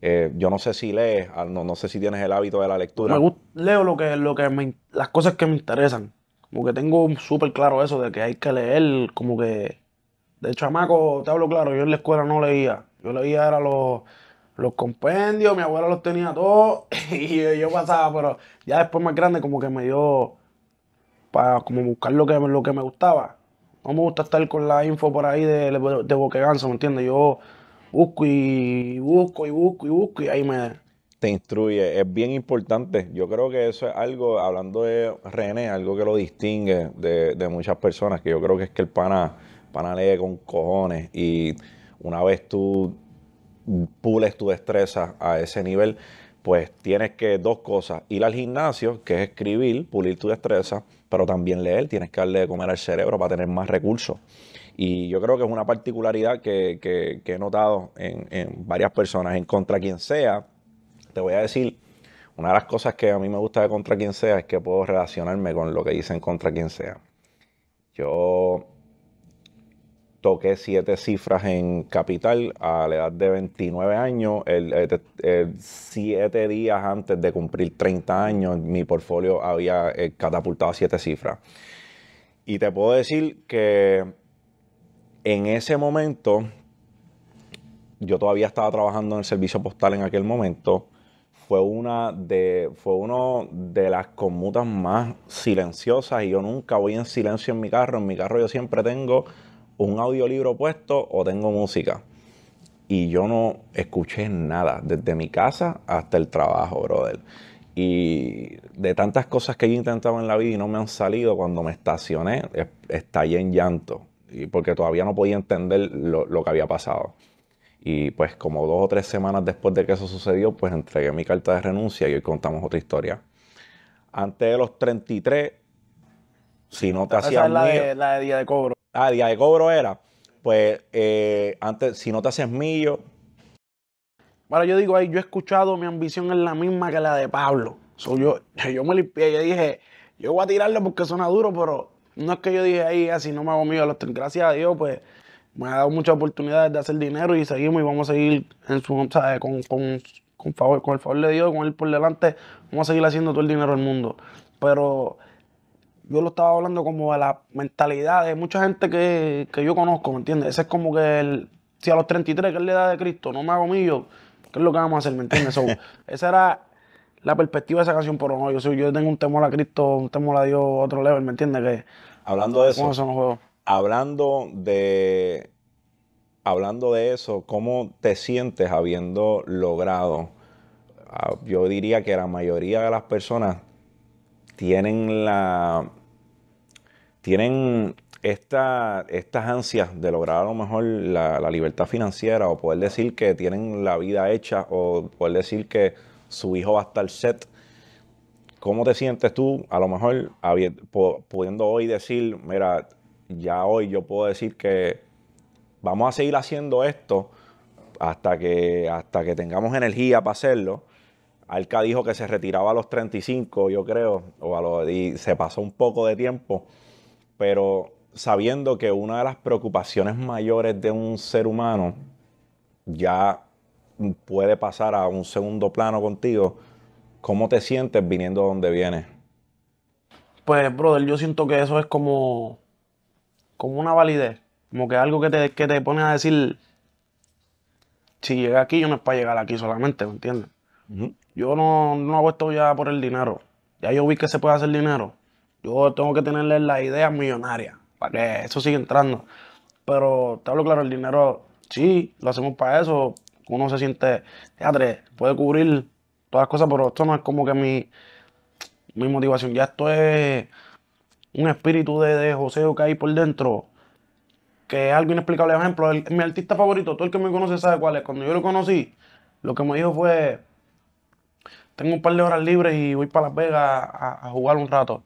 Eh, yo no sé si lees, ah, no, no, sé si tienes el hábito de la lectura. Me gusta, leo lo que, lo que las cosas que me interesan. Como que tengo súper claro eso de que hay que leer como que de chamaco, te hablo claro, yo en la escuela no leía. Yo leía era los, los compendios, mi abuela los tenía todos (laughs) y yo, pasaba, pero ya después más grande como que me dio para como buscar lo que, lo que me gustaba. No me gusta estar con la info por ahí de, de, boqueganza, ¿me entiendes? Yo busco y busco y busco y busco y ahí me... Te instruye, es bien importante. Yo creo que eso es algo, hablando de René, algo que lo distingue de, de muchas personas, que yo creo que es que el pana pana con cojones y una vez tú pules tu destreza a ese nivel, pues tienes que dos cosas, ir al gimnasio, que es escribir, pulir tu destreza, pero también leer, tienes que darle de comer al cerebro para tener más recursos. Y yo creo que es una particularidad que, he notado en, en, varias personas, en contra quien sea, te voy a decir, una de las cosas que a mí me gusta de contra quien sea es que puedo relacionarme con lo que dicen contra quien sea. Yo toqué siete cifras en Capital a la edad de 29 años, siete días antes de cumplir 30 años, mi portfolio había eh, catapultado siete cifras. Y te puedo decir que en ese momento, yo todavía estaba trabajando en el servicio postal en aquel momento, fue una de fue de las conmutas más silenciosas y yo nunca voy en silencio en mi carro, en mi carro yo siempre tengo un audiolibro puesto o tengo música. Y yo no escuché nada, desde mi casa hasta el trabajo, brother. Y de tantas cosas que yo intentado en la vida y no me han salido, cuando me estacioné, estallé en llanto. Y porque todavía no podía entender lo, que había pasado. Y pues como dos o tres semanas después de que eso sucedió, pues entregué mi carta de renuncia y hoy contamos otra historia. Antes de los 33, si no te hacía la de día de cobro. Ah, día de cobro era. Pues eh, antes, si no te haces millo. Bueno, yo digo, ahí yo he escuchado, mi ambición es la misma que la de Pablo. So, yo, (laughs) yo me limpié, yo dije, yo voy a tirarlo porque suena duro, pero no es que yo dije ahí, así no me hago mío. Gracias a Dios, pues me ha dado muchas oportunidades de hacer dinero y seguimos y vamos a seguir en su, Con, favor, con el favor de Dios, con él por delante, vamos a seguir haciendo todo el dinero del mundo. Pero yo lo estaba hablando como de la mentalidad de mucha gente que, yo conozco, ¿me entiendes? Ese es como que si a los 33 que es la edad de Cristo no me hago mío, ¿qué es lo que vamos a hacer? ¿Me entiendes? (laughs) esa era la perspectiva de esa canción, pero no, yo, yo tengo un temor a Cristo, un temor a Dios, otro level, ¿me entiendes? Que, hablando de eso, son hablando de hablando de eso, ¿cómo te sientes habiendo logrado? Ah, yo diría que la mayoría de las personas tienen la. tienen estas ansias de lograr a lo mejor la, libertad financiera o poder decir que tienen la vida hecha o poder decir que su hijo va a estar set. ¿Cómo te sientes tú a lo mejor pudiendo hoy decir, mira, ya hoy yo puedo decir que vamos a seguir haciendo esto hasta que, hasta que tengamos energía para hacerlo? Alca dijo que se retiraba a los 35, yo creo, o y se pasó un poco de tiempo, pero sabiendo que una de las preocupaciones mayores de un ser humano ya puede pasar a un segundo plano contigo, ¿cómo te sientes viniendo a donde vienes? Pues, brother, yo siento que eso es como, como una validez, como que algo que te, te pone a decir, si llegué aquí, yo no es para llegar aquí solamente, ¿me entiendes? Yo no, no hago esto ya por el dinero. Ya yo vi que se puede hacer dinero. Yo tengo que tenerle la idea millonaria para que eso siga entrando. Pero te hablo claro, el dinero sí, lo hacemos para eso. Uno se siente, teatro puede cubrir todas las cosas, pero esto no es como que mi, mi motivación. Ya esto es un espíritu de, de joseo que hay por dentro que es algo inexplicable. Por ejemplo, mi artista favorito, todo el que me conoce sabe cuál es. Cuando yo lo conocí, lo que me dijo fue, tengo un par de horas libres y voy para Las Vegas a, jugar un rato.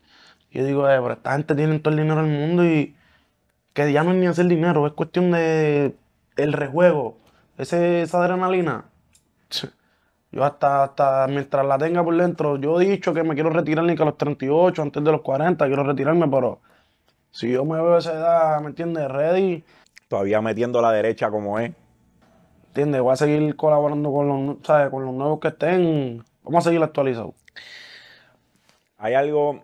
Y yo digo, eh, pero esta gente tiene todo el dinero del mundo y que ya no es ni hacer dinero, es cuestión de el rejuego, ese, esa adrenalina. Yo hasta, mientras la tenga por dentro, yo he dicho que me quiero retirar ni que a los 38, antes de los 40, quiero retirarme, pero si yo me veo a esa edad, ¿me entiendes? Ready. Todavía metiendo la derecha como es. ¿Entiendes? Voy a seguir colaborando con los, con los nuevos que estén. Vamos a seguir actualizado. Hay algo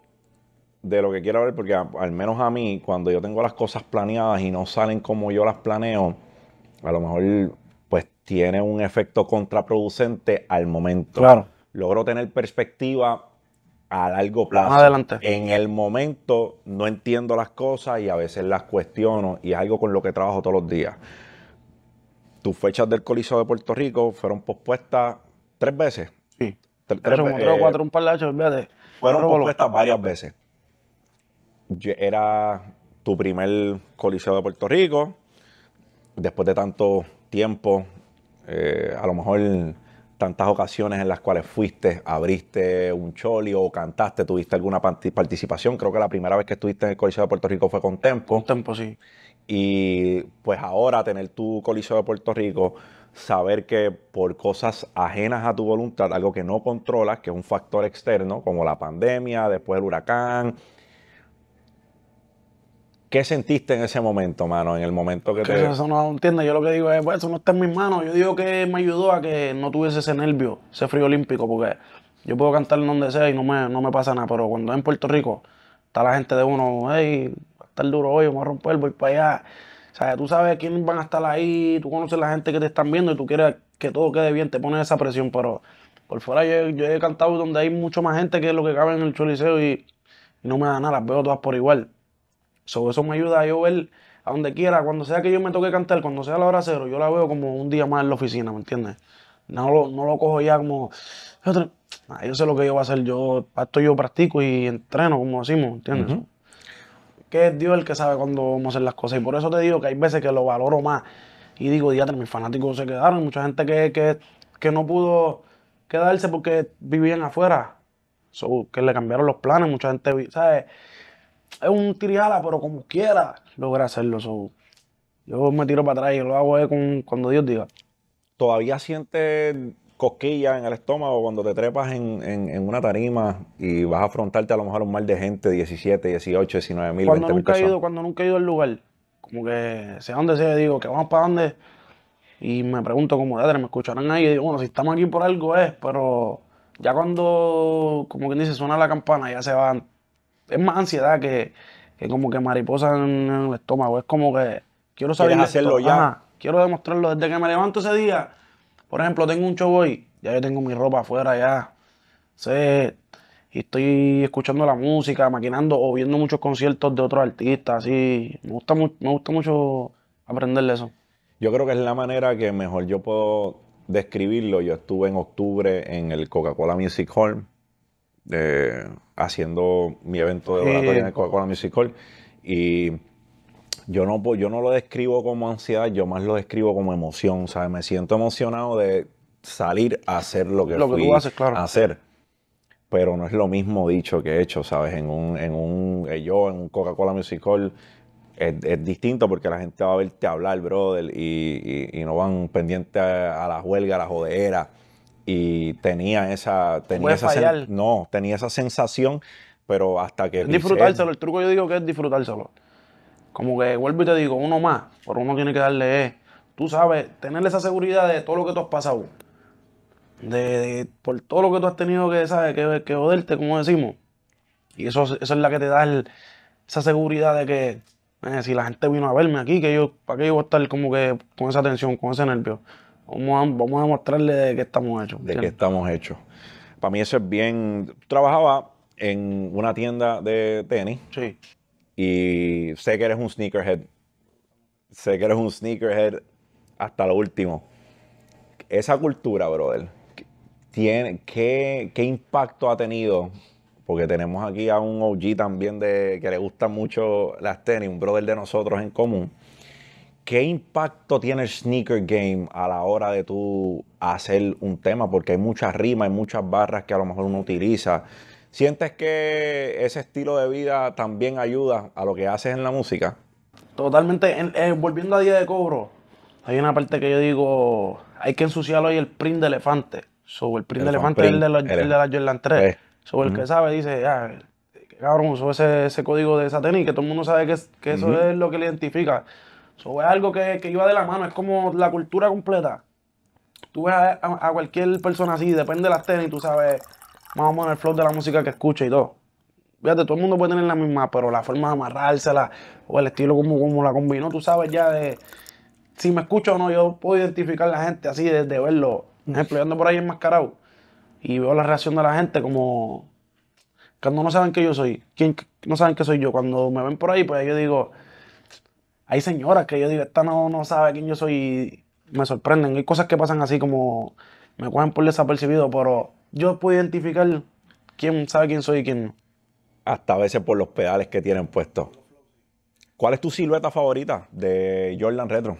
de lo que quiero ver, porque al menos a mí, cuando yo tengo las cosas planeadas y no salen como yo las planeo, a lo mejor pues tiene un efecto contraproducente al momento. Claro. Logro tener perspectiva a largo plazo. Más adelante. En el momento no entiendo las cosas y a veces las cuestiono y es algo con lo que trabajo todos los días. Tus fechas del coliso de Puerto Rico fueron pospuestas tres veces. Sí un eh, Fueron propuestas varias veces. Era tu primer coliseo de Puerto Rico. Después de tanto tiempo, eh, a lo mejor tantas ocasiones en las cuales fuiste, abriste un choli o cantaste, tuviste alguna participación. Creo que la primera vez que estuviste en el Coliseo de Puerto Rico fue con Tempo. Con Tempo, sí. Y pues ahora tener tu Coliseo de Puerto Rico saber que por cosas ajenas a tu voluntad, algo que no controlas, que es un factor externo, como la pandemia, después el huracán. ¿Qué sentiste en ese momento, mano? En el momento que, Eso no lo Yo lo que digo es, pues, eso no está en mis manos. Yo digo que me ayudó a que no tuviese ese nervio, ese frío olímpico, porque yo puedo cantar en donde sea y no me, no me pasa nada. Pero cuando en Puerto Rico, está la gente de uno, hey, va a estar duro hoy, vamos a romper, voy para allá o sea, tú sabes quiénes van a estar ahí, tú conoces la gente que te están viendo y tú quieres que todo quede bien, te pones esa presión, pero por fuera yo, he cantado donde hay mucho más gente que lo que cabe en el choliseo y, no me da nada, las veo todas por igual. So, eso me ayuda a yo ver a donde quiera, cuando sea que yo me toque cantar, cuando sea la hora cero, yo la veo como un día más en la oficina, ¿me entiendes? No lo, no lo cojo ya como... Yo, sé lo que yo voy a hacer, yo, yo practico y entreno, como decimos, entiendes? que es Dios el que sabe cuando vamos a hacer las cosas. Y por eso te digo que hay veces que lo valoro más. Y digo, diatre, mis fanáticos se quedaron. Mucha gente que, que, no pudo quedarse porque vivían afuera. So, que le cambiaron los planes. Mucha gente, ¿sabes? Es un tirijala, pero como quiera logra hacerlo. yo me tiro para atrás y lo hago eh, cuando Dios diga. ¿Todavía sientes cosquillas en el estómago cuando te trepas en, una tarima y vas a afrontarte a lo mejor un mal de gente, 17, 18, 19 mil, 20 nunca He ido, cuando nunca he ido al lugar, como que sea donde sea, digo, que vamos para dónde Y me pregunto como, me escucharán ahí. Y digo, bueno, si estamos aquí por algo es, pero ya cuando, como quien dice, suena la campana, ya se van. Es más ansiedad que, como que mariposa en, el estómago. Es como que quiero saber. hacerlo ya. quiero demostrarlo desde que me levanto ese día por ejemplo, tengo un show hoy, ya yo tengo mi ropa afuera ya. estoy escuchando la música, maquinando o viendo muchos conciertos de otros artistas. Así, me gusta, me gusta mucho aprenderle eso. Yo creo que es la manera que mejor yo puedo describirlo. Yo estuve en octubre en el Coca-Cola Music Hall, eh, haciendo mi evento de oratoria en el Coca-Cola Music Hall. Y yo no, yo no lo describo como ansiedad, yo más lo describo como emoción, Me siento emocionado de salir a hacer lo que, tú hacer. Pero no es lo mismo dicho que hecho, ¿sabes? En un, en eh, yo, en Coca-Cola Music Hall, es, es, distinto porque la gente va a verte hablar, brother, y, no van pendiente a, la huelga, a la jodera. Y tenía esa... Tenía esa no, tenía esa sensación, pero hasta que... Disfrutárselo, el truco yo digo que es disfrutárselo. Como que vuelvo y te digo, uno más, pero uno tiene que darle, eh, tú sabes, tener esa seguridad de todo lo que tú has pasado. De, por todo lo que tú has tenido que, ¿sabes? Que, que joderte, como decimos. Y eso, eso, es la que te da esa seguridad de que eh, si la gente vino a verme aquí, que yo, ¿para qué yo voy a estar como que con esa tensión, con ese nervio? Vamos a, vamos a demostrarle de qué estamos hechos. De qué estamos hechos. Para mí eso es bien... Trabajaba en una tienda de tenis. Sí. Y sé que eres un sneakerhead. Sé que eres un sneakerhead hasta lo último. Esa cultura, brother, tiene, ¿qué, impacto ha tenido? Porque tenemos aquí a un OG también de, que le gustan mucho las tenis, un brother de nosotros en común. ¿Qué impacto tiene el sneaker game a la hora de tú hacer un tema? Porque hay muchas rimas, hay muchas barras que a lo mejor uno utiliza. ¿Sientes que ese estilo de vida también ayuda a lo que haces en la música? Totalmente. Eh, volviendo a Día de Cobro, hay una parte que yo digo, hay que ensuciarlo y el print de elefante. Sobre el print elefante de elefante es el, de la Jordan 3. Sobre el que sabe, dice, ah, cabrón, usó ese, código de esa tenis que todo el mundo sabe que, eso es lo que le identifica. sobre algo que, que, iba de la mano, es como la cultura completa. Tú ves a, cualquier persona así, depende de las tenis, tú sabes, más o menos el flow de la música que escucha y todo. Fíjate, todo el mundo puede tener la misma, pero la forma de amarrársela o el estilo como, como la combinó, tú sabes ya de si me escucha o no, yo puedo identificar a la gente así desde verlo. Por ejemplo, yo ando por ahí enmascarado y veo la reacción de la gente como cuando no saben que yo soy, ¿quién, no saben que soy yo. Cuando me ven por ahí, pues yo digo, hay señoras que yo digo, esta no, no sabe quién yo soy y me sorprenden. Hay cosas que pasan así como me cogen por desapercibido, pero yo puedo identificar quién sabe quién soy y quién no. Hasta a veces por los pedales que tienen puestos. ¿Cuál es tu silueta favorita de Jordan Retro?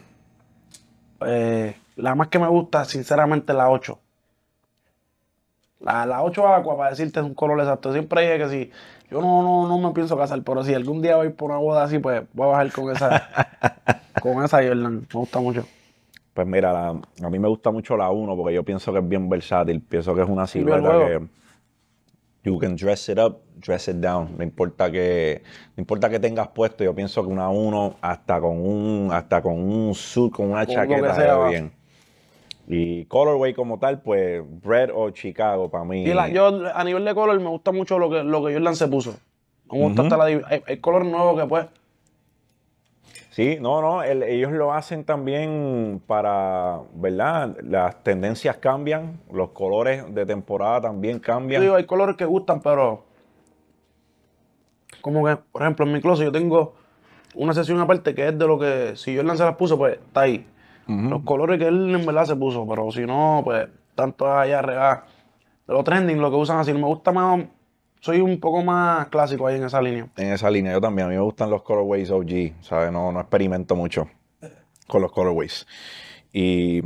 Eh, la más que me gusta, sinceramente, la 8. La, la 8 agua, para decirte, es un color exacto. Siempre dije que si yo no, no, no me pienso casar, pero si algún día voy por una boda así, pues voy a bajar con esa, (laughs) con esa Jordan. Me gusta mucho. Pues mira, a mí me gusta mucho la 1 porque yo pienso que es bien versátil. Pienso que es una silueta que. You can dress it up, dress it down. No importa que, importa que tengas puesto, yo pienso que una 1 hasta con un, hasta con un suit, con una chaqueta chaqueta ve bien. Y colorway como tal, pues Red o Chicago para mí. yo a nivel de color me gusta mucho lo que, lo que Jordan se puso. Me gusta el color nuevo que pues Sí, no, no, ellos lo hacen también para, ¿verdad? Las tendencias cambian, los colores de temporada también cambian. Sí, hay colores que gustan, pero como que, por ejemplo, en mi closet yo tengo una sesión aparte que es de lo que si yo se las puso, pues está ahí. Los colores que él en verdad se puso, pero si no, pues tanto allá arriba, De los trending, lo que usan así, no me gusta más soy un poco más clásico ahí en esa línea. En esa línea, yo también. A mí me gustan los colorways OG, ¿sabes? No, no experimento mucho con los colorways. Y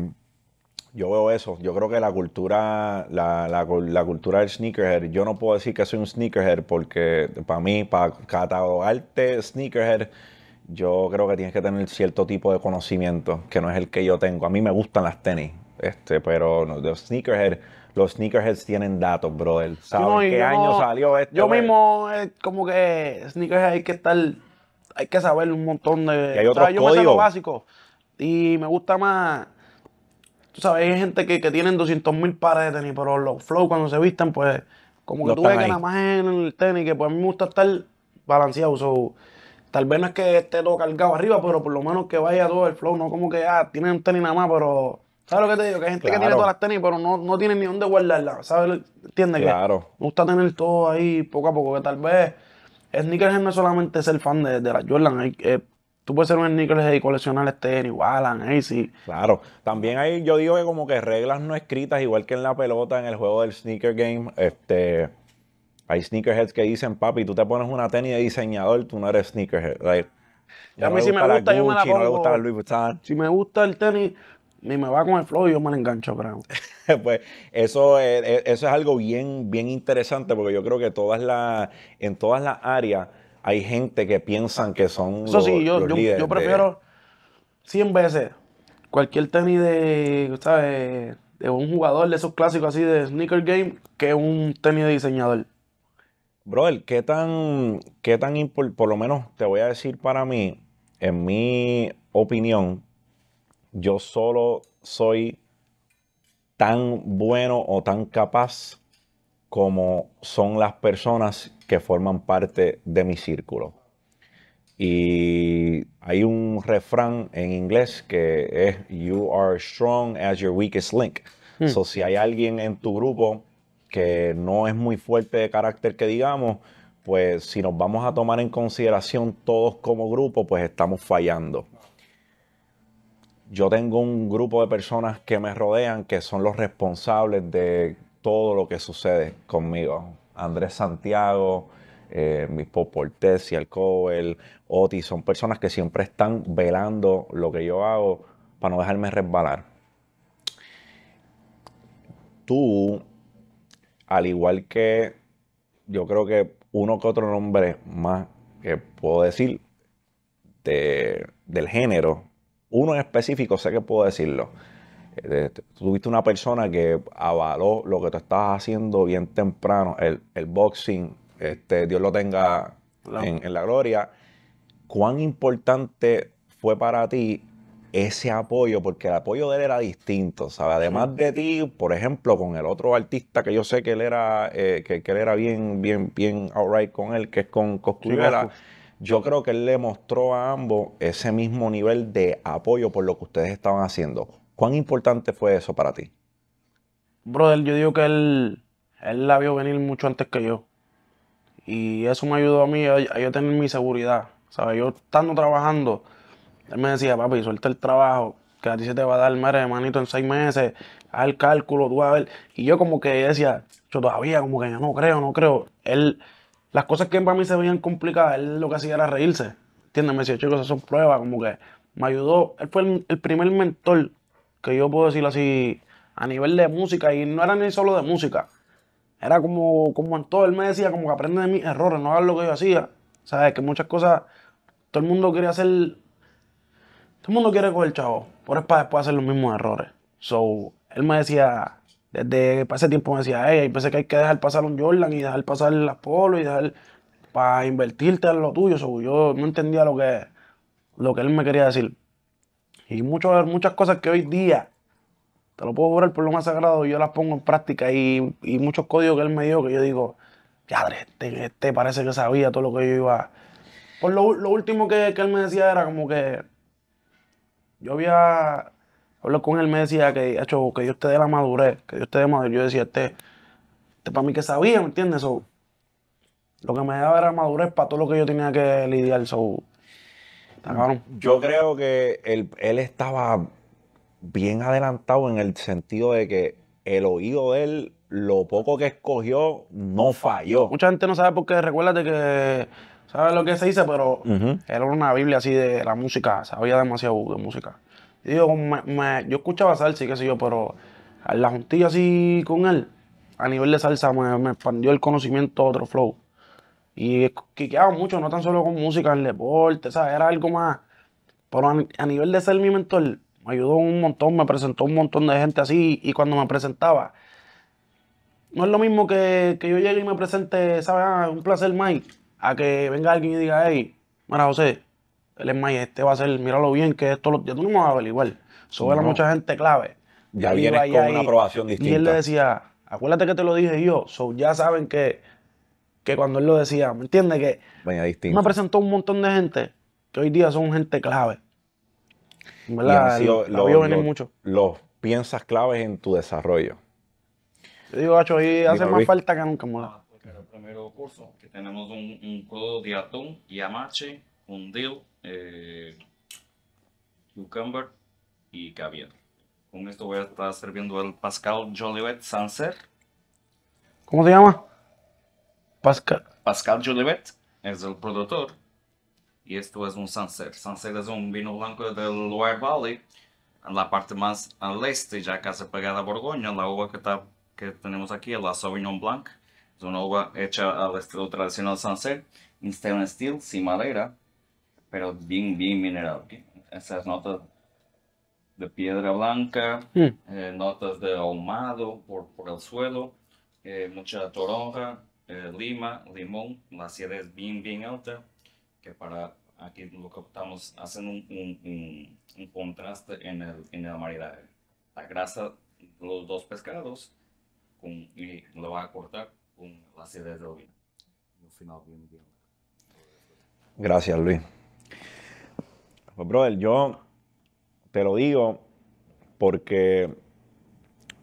yo veo eso. Yo creo que la cultura, la, la, cultura del sneakerhead, yo no puedo decir que soy un sneakerhead porque para mí, para catalogarte sneakerhead, yo creo que tienes que tener cierto tipo de conocimiento que no es el que yo tengo. A mí me gustan las tenis, este, pero no, de sneakerhead los sneakerheads tienen datos, brother. ¿Sabes qué año salió esto? Yo mismo, eh, como que sneakerheads hay que estar, hay que saber un montón de. yo básico. Y me gusta más. Tú sabes, hay gente que, que tienen 200 mil pares de tenis, pero los flow cuando se visten, pues, como que tú ves que nada más en el tenis, que pues a mí me gusta estar balanceado. tal vez no es que esté todo cargado arriba, pero por lo menos que vaya todo el flow, no como que, ah, tienen un tenis nada más, pero ¿Sabes lo que te digo? Que hay gente que tiene todas las tenis, pero no, no tiene ni dónde guardarlas. ¿Sabes? ¿Entiendes? Claro. Que me gusta tener todo ahí poco a poco, que tal vez Sneakerhead no es solamente ser fan de, de las Jordan. Eh, tú puedes ser un sneakerhead y coleccionar este tenis, Wallan, AC. Claro, también hay, yo digo que como que reglas no escritas, igual que en la pelota, en el juego del sneaker game, este, hay sneakerheads que dicen, papi, tú te pones una tenis de diseñador, tú no eres sneakerhead. a mí no me gusta, yo me la pongo. No gusta Vuitton. Si me gusta el tenis, ni me va con el flow y yo me lo engancho, creo. (laughs) pues eso es, eso es algo bien, bien interesante porque yo creo que todas las, en todas las áreas hay gente que piensan que son los, yo, yo, prefiero 100 veces cualquier tenis de, de un jugador de esos clásicos así de sneaker game que un tenis de diseñador. Brother, ¿qué tan, qué tan por lo menos te voy a decir para mí, en mi opinión, yo solo soy tan bueno o tan capaz como son las personas que forman parte de mi círculo. Y hay un refrán en inglés que es You are strong as your weakest link. Hmm. So, si hay alguien en tu grupo que no es muy fuerte de carácter que digamos, pues si nos vamos a tomar en consideración todos como grupo, pues estamos fallando yo tengo un grupo de personas que me rodean que son los responsables de todo lo que sucede conmigo. Andrés Santiago, eh, mis Portes y Alcohol, Otis, son personas que siempre están velando lo que yo hago para no dejarme resbalar. Tú, al igual que yo creo que uno que otro nombre más que puedo decir del género, uno en específico sé que puedo decirlo. Eh, tuviste una persona que avaló lo que tú estabas haciendo bien temprano, el, boxing, este, Dios lo tenga en, la gloria. ¿Cuán importante fue para ti ese apoyo, porque el apoyo de él era distinto, ¿sabes? Además de ti, por ejemplo, con el otro artista que yo sé que él era, eh, que, era bien, bien, bien outright con él, que es con Cosculera. Yo creo que él le mostró a ambos ese mismo nivel de apoyo por lo que ustedes estaban haciendo. ¿Cuán importante fue eso para ti? Brother, yo digo que él, él la vio venir mucho antes que yo. Y eso me ayudó a mí a, yo tener mi seguridad. ¿Sabes? Yo estando trabajando, él me decía, papi, suelta el trabajo, que a ti se te va a dar el de manito en seis meses, haz el cálculo, tú vas a ver. Y yo como que decía, yo todavía como que no creo, no creo. Él las cosas que para mí se veían complicadas, él lo que hacía era reírse. ¿Entiendes? Me decía, chicos, esas son pruebas, como que me ayudó. Él fue el, primer mentor que yo puedo decirlo así, a nivel de música, y no era ni solo de música. Era como, como en todo, él me decía como que aprende de mis errores, no hagas lo que yo hacía. ¿Sabes? Que muchas cosas, todo el mundo quiere hacer, todo el mundo quiere coger chavo, por es para después hacer los mismos errores. So, él me decía, desde ese tiempo me decía, hey, pensé que hay que dejar pasar un Jordan y dejar pasar el Apollo y dejar para invertirte en lo tuyo. yo no entendía lo que, lo que él me quería decir. Y muchas cosas que hoy día, te lo puedo jurar por lo más sagrado, yo las pongo en práctica y, muchos códigos que él me dio que yo digo, ya, este, este, parece que sabía todo lo que yo iba. Por lo, último que, que él me decía era como que yo había Hablo con él, me decía que, hecho, que Dios te la madurez, que yo te de madurez. Yo decía, este, este para mí que sabía, ¿me entiendes? lo que me daba era madurez para todo lo que yo tenía que lidiar. Yo creo que él, estaba bien adelantado en el sentido de que el oído de él, lo poco que escogió, no falló. Mucha gente no sabe por qué recuérdate que sabes lo que se dice, pero era una Biblia así de la música, sabía demasiado de música yo escuchaba salsa y qué sé yo, pero la juntilla así con él, a nivel de salsa, me, expandió el conocimiento a otro flow. Y quiqueaba mucho, no tan solo con música, en deporte, ¿sabes? Era algo más. Pero a, nivel de ser mi mentor, me ayudó un montón, me presentó un montón de gente así. Y cuando me presentaba, no es lo mismo que, yo llegue y me presente, ¿sabes? Ah, un placer, Mike, a que venga alguien y diga, hey, mira, José, él es este va a ser, míralo bien, que esto lo, ya tú no me a averiguar. Sobre no. mucha gente clave. Ya viene con una aprobación distinta. Y él le decía, acuérdate que te lo dije yo, so, ya saben que, que cuando él lo decía, ¿me entiendes? Que distinto. me presentó un montón de gente que hoy día son gente clave. ¿Verdad? la, lo, venir mucho. Los piensas claves en tu desarrollo. Yo digo, Hacho, ahí hace más falta que nunca, mola. Porque el primer curso que tenemos un, un de Atún y Amache un eh, cucumber y caviar. Con esto voy a estar sirviendo el Pascal Jolivet Sanser. ¿Cómo se llama? Pascal. Pascal Jolivet es el productor. Y esto es un Sanser. Sanser es un vino blanco del Loire Valley. En la parte más al este, ya casi pegada a Borgoña, la uva que, está, que tenemos aquí es la Sauvignon Blanc. Es una uva hecha al estilo tradicional Sanser, stainless Steel, sin madera pero bien, bien mineral, Esas notas de piedra blanca, mm. eh, notas de ahumado por, por el suelo, eh, mucha toronja, eh, lima, limón, la acidez bien, bien alta, que para aquí lo captamos, hacen un, un, un, contraste en el, en La grasa de los dos pescados y lo va a cortar con la acidez del vino. final, bien, bien. Gracias, Luis. Pues, yo te lo digo porque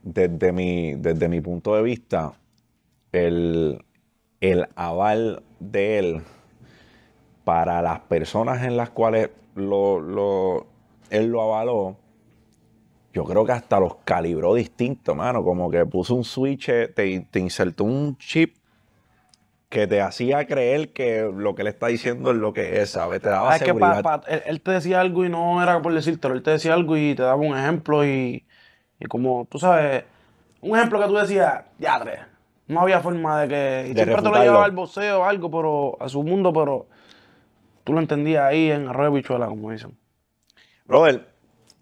desde mi, desde mi punto de vista, el, aval de él para las personas en las cuales él lo avaló, yo creo que hasta los calibró distinto, mano. Como que puso un switch, eh, te, te insertó un chip que te hacía creer que lo que él está diciendo es lo que es, ¿sabes? Te daba ah, seguridad. que él, te decía algo y no era por decírtelo, él te decía algo y te daba un ejemplo y, como, tú sabes, un ejemplo que tú decías, ya tres, no había forma de que... Y siempre te lo llevaba al boceo o algo, pero a su mundo, pero tú lo entendías ahí en arroyo bichuela, como dicen. Brother,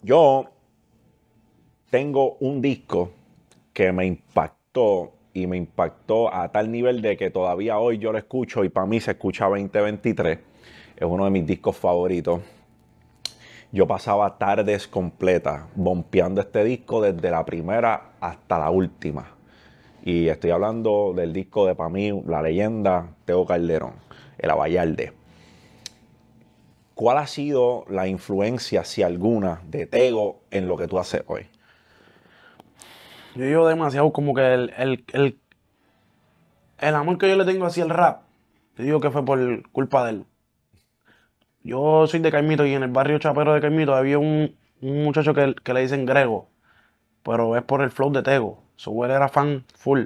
yo tengo un disco que me impactó y me impactó a tal nivel de que todavía hoy yo lo escucho y para mí se escucha 2023. Es uno de mis discos favoritos. Yo pasaba tardes completas bompeando este disco desde la primera hasta la última. Y estoy hablando del disco de para mí, la leyenda, Teo Calderón, el Abayalde. ¿Cuál ha sido la influencia, si alguna, de Tego en lo que tú haces hoy? yo digo demasiado como que el, el, el, amor que yo le tengo hacia el rap, yo digo que fue por culpa de él. Yo soy de Caimito y en el barrio Chapero de Caimito había un, muchacho que, le dicen Grego, pero es por el flow de Tego. Su era fan full.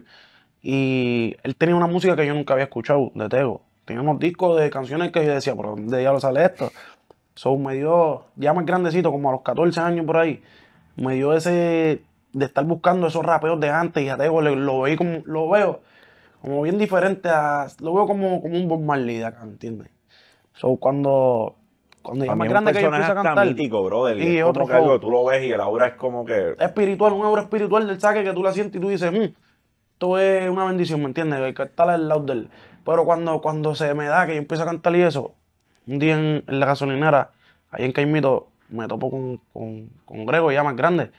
Y él tenía una música que yo nunca había escuchado de Tego. Tenía unos discos de canciones que yo decía, pero ¿de diablo sale esto? So, me dio, ya más grandecito, como a los 14 años por ahí, me dio ese de estar buscando esos rapeos de antes y a lo, lo, como, lo veo como bien diferente a. Lo veo como, como un Bob Marley de acá, ¿entiendes? So, cuando. Cuando ya más grande que yo a cantar. Mítico, brother, y otro tú lo ves y el aura es como que. Espiritual, un aura espiritual del saque que tú la sientes y tú dices, mmm, esto es una bendición, ¿me entiendes? El que está al lado del. Pero cuando, cuando se me da que yo empiezo a cantar y eso, un día en, la gasolinera, ahí en Caimito, me topo con, con, con Grego, ya más grande.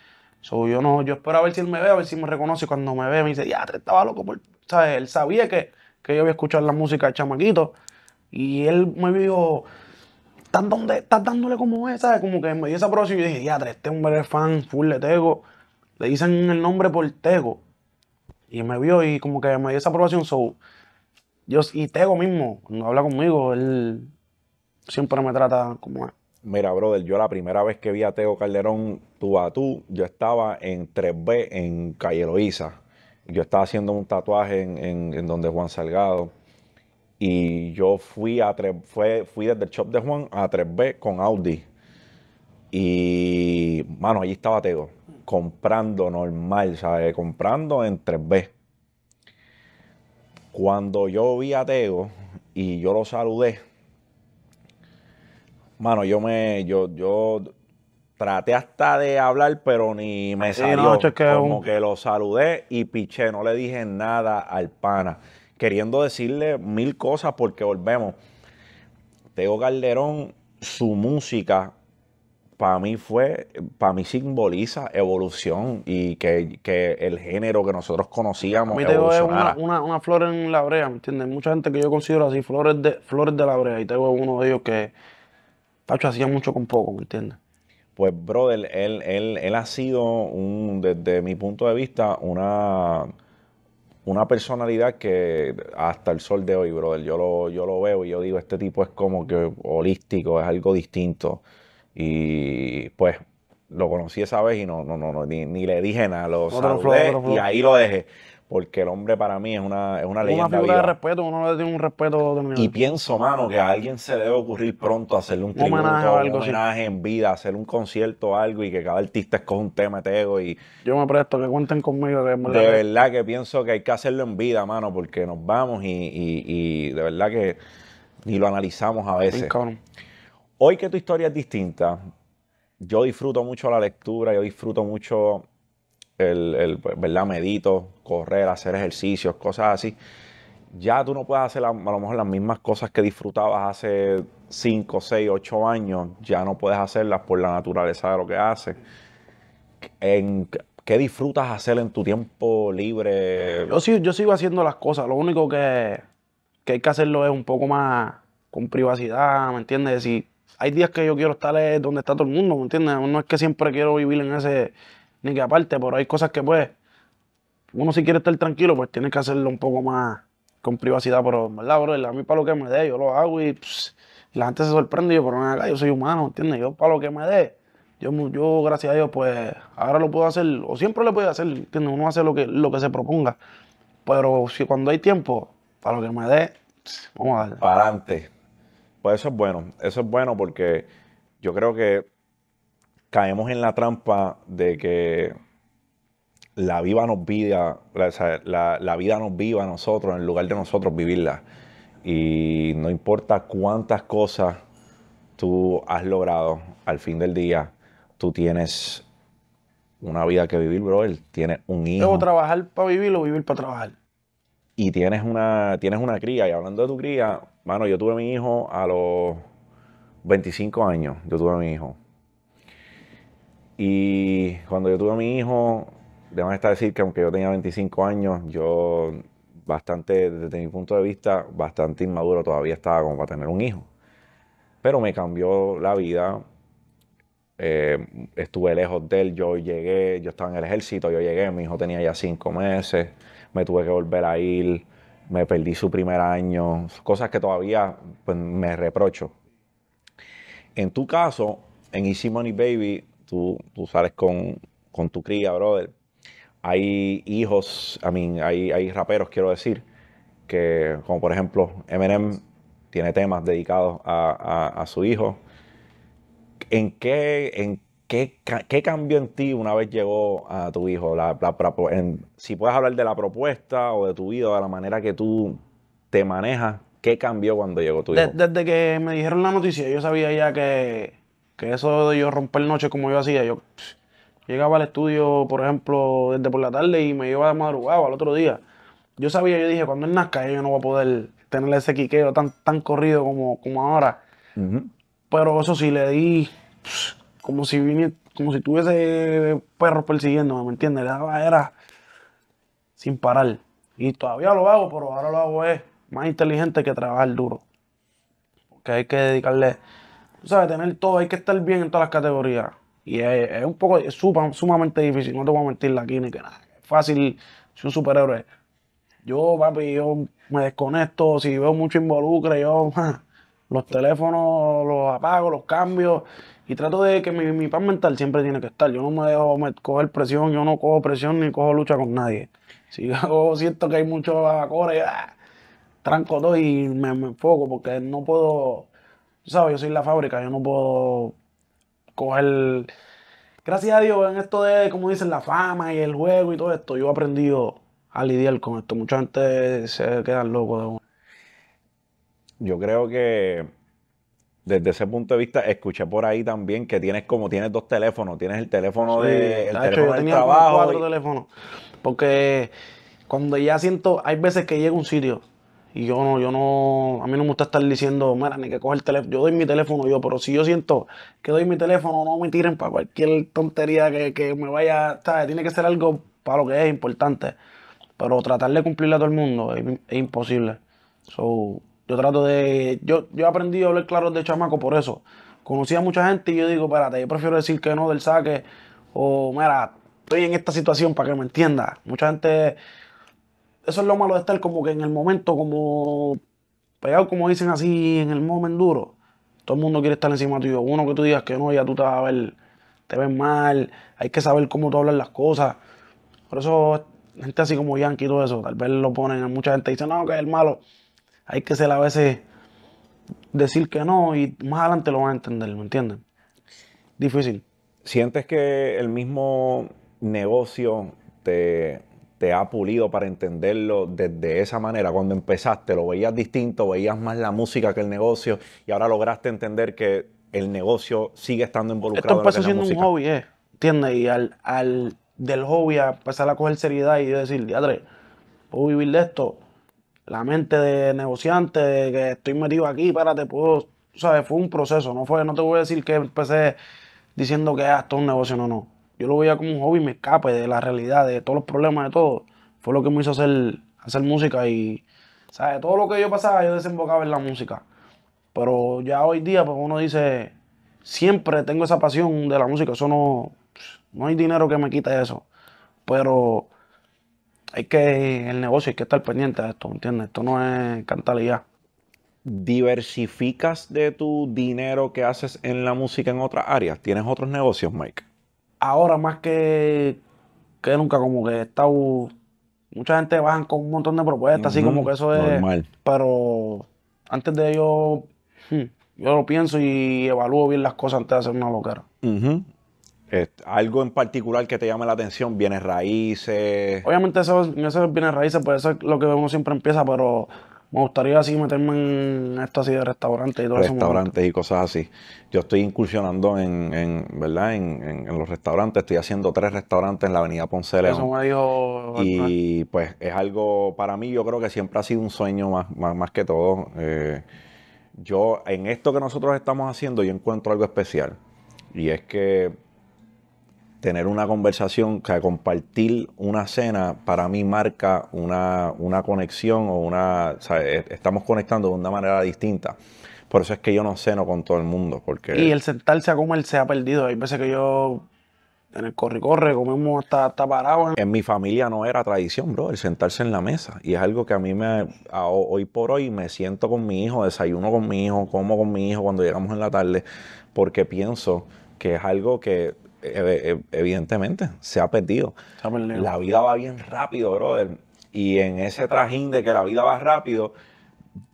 So, yo no, yo espero a ver si él me ve, a ver si me reconoce. Cuando me ve, me dice, ya, estaba loco por. Él sabía que, que yo había escuchado la música de Chamaquito. Y él me dijo, estás dándole como es, ¿sabes? Como que me dio esa aprobación y yo dije, ya, este hombre es fan, full de Tego. Le dicen el nombre por Tego. Y me vio y como que me dio esa aprobación. yo, y Tego mismo, cuando habla conmigo, él siempre me trata como es. Mira, brother, yo la primera vez que vi a Teo Calderón tú a tú, yo estaba en 3B en Calle Loíza. Yo estaba haciendo un tatuaje en, donde Juan Salgado. Y yo fui, a fue, fui desde el shop de Juan a 3B con Audi. Y, mano, allí estaba Teo, comprando normal, ¿sabes? Comprando en 3B. Cuando yo vi a Teo y yo lo saludé, Mano, yo me, yo, yo traté hasta de hablar, pero ni me salió. como que lo saludé y piché, no le dije nada al pana, queriendo decirle mil cosas porque volvemos. Teo Calderón, su música para mí fue, para mí simboliza evolución y que, el género que nosotros conocíamos a mí Teo una, flor en la brea, ¿me entiendes? Mucha gente que yo considero así, flores de, flores de la brea, y Teo uno de ellos que Pacho hacía mucho con poco, ¿me entiendes? Pues, brother, él, él, él ha sido, un, desde mi punto de vista, una, una personalidad que hasta el sol de hoy, brother, yo lo, yo lo veo y yo digo, este tipo es como que holístico, es algo distinto. Y pues lo conocí esa vez y no, no, no, ni, le dije nada, los y ahí lo dejé porque el hombre para mí es una, es una leyenda. Una figura de respeto, uno le tiene un respeto Y pienso, mano, que a alguien se debe ocurrir pronto hacerle un, o algo, en vida, hacer un concierto o algo y que cada artista escoja un tema tego y... Yo me presto, que cuenten conmigo. de verdad que pienso que hay que hacerlo en vida, mano, porque nos vamos y, de verdad que ni lo analizamos a veces. Hoy que tu historia es distinta, yo disfruto mucho la lectura, yo disfruto mucho el, pues, ¿verdad? Medito, correr, hacer ejercicios, cosas así. Ya tú no puedes hacer a, lo mejor las mismas cosas que disfrutabas hace 5, 6, 8 años, ya no puedes hacerlas por la naturaleza de lo que haces. En, ¿Qué disfrutas hacer en tu tiempo libre? Yo, sigo, yo sigo haciendo las cosas, lo único que, hay que hacerlo es un poco más con privacidad, ¿me entiendes? Si hay días que yo quiero estar donde está todo el mundo, ¿me entiendes? No es que siempre quiero vivir en ese ni que aparte, pero hay cosas que pues uno si quiere estar tranquilo, pues tiene que hacerlo un poco más con privacidad, pero verdad, bro, a mí para lo que me dé, yo lo hago y, la gente se sorprende, y yo, pero acá, yo soy humano, ¿entiendes? Yo para lo que me dé, yo, yo gracias a Dios, pues ahora lo puedo hacer, o siempre lo puedo hacer, ¿entiendes? Uno hace lo que, lo que se proponga, pero si cuando hay tiempo, para lo que me dé, vamos a darle. Para adelante. Pues eso es bueno, eso es bueno porque yo creo que caemos en la trampa de que la vida nos vida, la, vida nos viva a nosotros en lugar de nosotros vivirla. Y no importa cuántas cosas tú has logrado al fin del día, tú tienes una vida que vivir, bro. Tienes un hijo. luego trabajar para vivir o vivir para trabajar. Y tienes una, tienes una cría. Y hablando de tu cría, mano, yo tuve mi hijo a los 25 años. Yo tuve a mi hijo. Y cuando yo tuve a mi hijo, debo estar decir que aunque yo tenía 25 años, yo bastante, desde mi punto de vista, bastante inmaduro todavía estaba como para tener un hijo. Pero me cambió la vida. Eh, estuve lejos de él, yo llegué, yo estaba en el ejército, yo llegué, mi hijo tenía ya 5 meses, me tuve que volver a ir, me perdí su primer año, cosas que todavía pues, me reprocho. En tu caso, en Easy Money Baby, tú, sales con, tu cría, brother. Hay hijos, I mean, hay, hay raperos, quiero decir, que como por ejemplo Eminem tiene temas dedicados a, su hijo. ¿En qué, en qué, qué, cambió en ti una vez llegó a tu hijo? La, si puedes hablar de la propuesta o de tu vida, de la manera que tú te manejas, ¿qué cambió cuando llegó tu hijo? desde que me dijeron la noticia, yo sabía ya que que eso de yo romper noche como yo hacía, yo llegaba al estudio, por ejemplo, desde por la tarde y me iba a madrugada al otro día. Yo sabía, yo dije, cuando él nazca yo no voy a poder tener ese quiqueo tan, tan corrido como, como ahora. Pero eso sí, le di como si como si tuviese perros persiguiendo, ¿me entiendes? Le daba, era sin parar. Y todavía lo hago, pero ahora lo hago es más inteligente que trabajar duro. Porque hay que dedicarle tú sabes, tener todo, hay que estar bien en todas las categorías. Y es, un poco es sumamente difícil, no te voy a mentir la ni que nada. Es fácil soy un superhéroe. Yo, papi, yo me desconecto, si veo mucho involucre, yo (laughs) los teléfonos los apago, los cambio y trato de que mi, mi paz mental siempre tiene que estar. Yo no me dejo coger presión, yo no cojo presión ni cojo lucha con nadie. Si (laughs) yo siento que hay mucho acores, ah, tranco todo y me enfoco porque no puedo sabes, yo soy la fábrica, yo no puedo coger... Gracias a Dios, en esto de, como dicen, la fama y el juego y todo esto, yo he aprendido a lidiar con esto. Mucha gente se queda loco de uno. Yo creo que desde ese punto de vista, escuché por ahí también que tienes como tienes dos teléfonos, tienes el teléfono de el teléfono de trabajo. Cuatro Porque cuando ya siento, hay veces que llega un sitio y yo no, yo no, a mí no me gusta estar diciendo, mira, ni que coge el teléfono, yo doy mi teléfono yo, pero si yo siento que doy mi teléfono, no me tiren para cualquier tontería que, me vaya, ¿sabes? Tiene que ser algo para lo que es importante. Pero tratar de cumplirle a todo el mundo es, imposible. So, yo trato de, yo, yo he aprendido a hablar claro de chamaco por eso. Conocí a mucha gente y yo digo, espérate, yo prefiero decir que no del saque o, mira, estoy en esta situación para que me entienda. Mucha gente eso es lo malo de estar como que en el momento, como pegado, como dicen así, en el momento duro. Todo el mundo quiere estar encima tuyo. Uno que tú digas que no, ya tú te vas a ver, te ves mal. Hay que saber cómo tú hablas las cosas. Por eso, gente así como Yankee y todo eso, tal vez lo ponen. Mucha gente dice, no, que es el malo. Hay que ser a veces decir que no y más adelante lo van a entender, ¿me entienden? Difícil. ¿Sientes que el mismo negocio te te ha pulido para entenderlo desde esa manera. Cuando empezaste lo veías distinto, veías más la música que el negocio y ahora lograste entender que el negocio sigue estando involucrado. Esto empezó siendo un hobby, ¿eh? ¿entiendes? Y al, del hobby a empezar a coger seriedad y decir, diadre, puedo vivir de esto. La mente de negociante, de que estoy metido aquí, párate, puedo... ¿Sabes? Fue un proceso, no fue, no te voy a decir que empecé diciendo que ah, esto es un negocio, no, no yo lo veía como un hobby, me escape de la realidad, de todos los problemas, de todo. Fue lo que me hizo hacer, hacer música y, ¿sabes? Todo lo que yo pasaba, yo desembocaba en la música. Pero ya hoy día, pues uno dice, siempre tengo esa pasión de la música, eso no, no hay dinero que me quite eso. Pero hay que, el negocio, hay que estar pendiente de esto, ¿entiendes? Esto no es cantar y ya. ¿Diversificas de tu dinero que haces en la música en otras áreas? ¿Tienes otros negocios, Mike? ahora más que, que nunca, como que está. Mucha gente baja con un montón de propuestas, así como que eso es. Pero antes de ello, hmm, yo lo pienso y evalúo bien las cosas antes de hacer una locura ¿Algo en particular que te llame la atención? ¿Bienes raíces? Obviamente eso, viene raíces, pues eso es lo que uno siempre empieza, pero me gustaría así meterme en esto así de restaurantes y todo eso. Restaurantes y cosas así. Yo estoy incursionando en, ¿verdad? En, los restaurantes. Estoy haciendo tres restaurantes en la avenida Ponce Eso me dijo... Y pues es algo, para mí yo creo que siempre ha sido un sueño más, que todo. Eh, yo, en esto que nosotros estamos haciendo, yo encuentro algo especial. Y es que tener una conversación, compartir una cena, para mí marca una, una conexión o una. E, estamos conectando de una manera distinta. Por eso es que yo no ceno con todo el mundo. porque... Y el sentarse a comer se ha perdido. Hay veces que yo. En el corre-corre, comemos hasta, hasta parado. En mi familia no era tradición, bro, el sentarse en la mesa. Y es algo que a mí me. hoy por hoy me siento con mi hijo, desayuno con mi hijo, como con mi hijo cuando llegamos en la tarde, porque pienso que es algo que eh, eh, eh, evidentemente, se ha perdido. La vida va bien rápido, brother. Y en ese trajín de que la vida va rápido,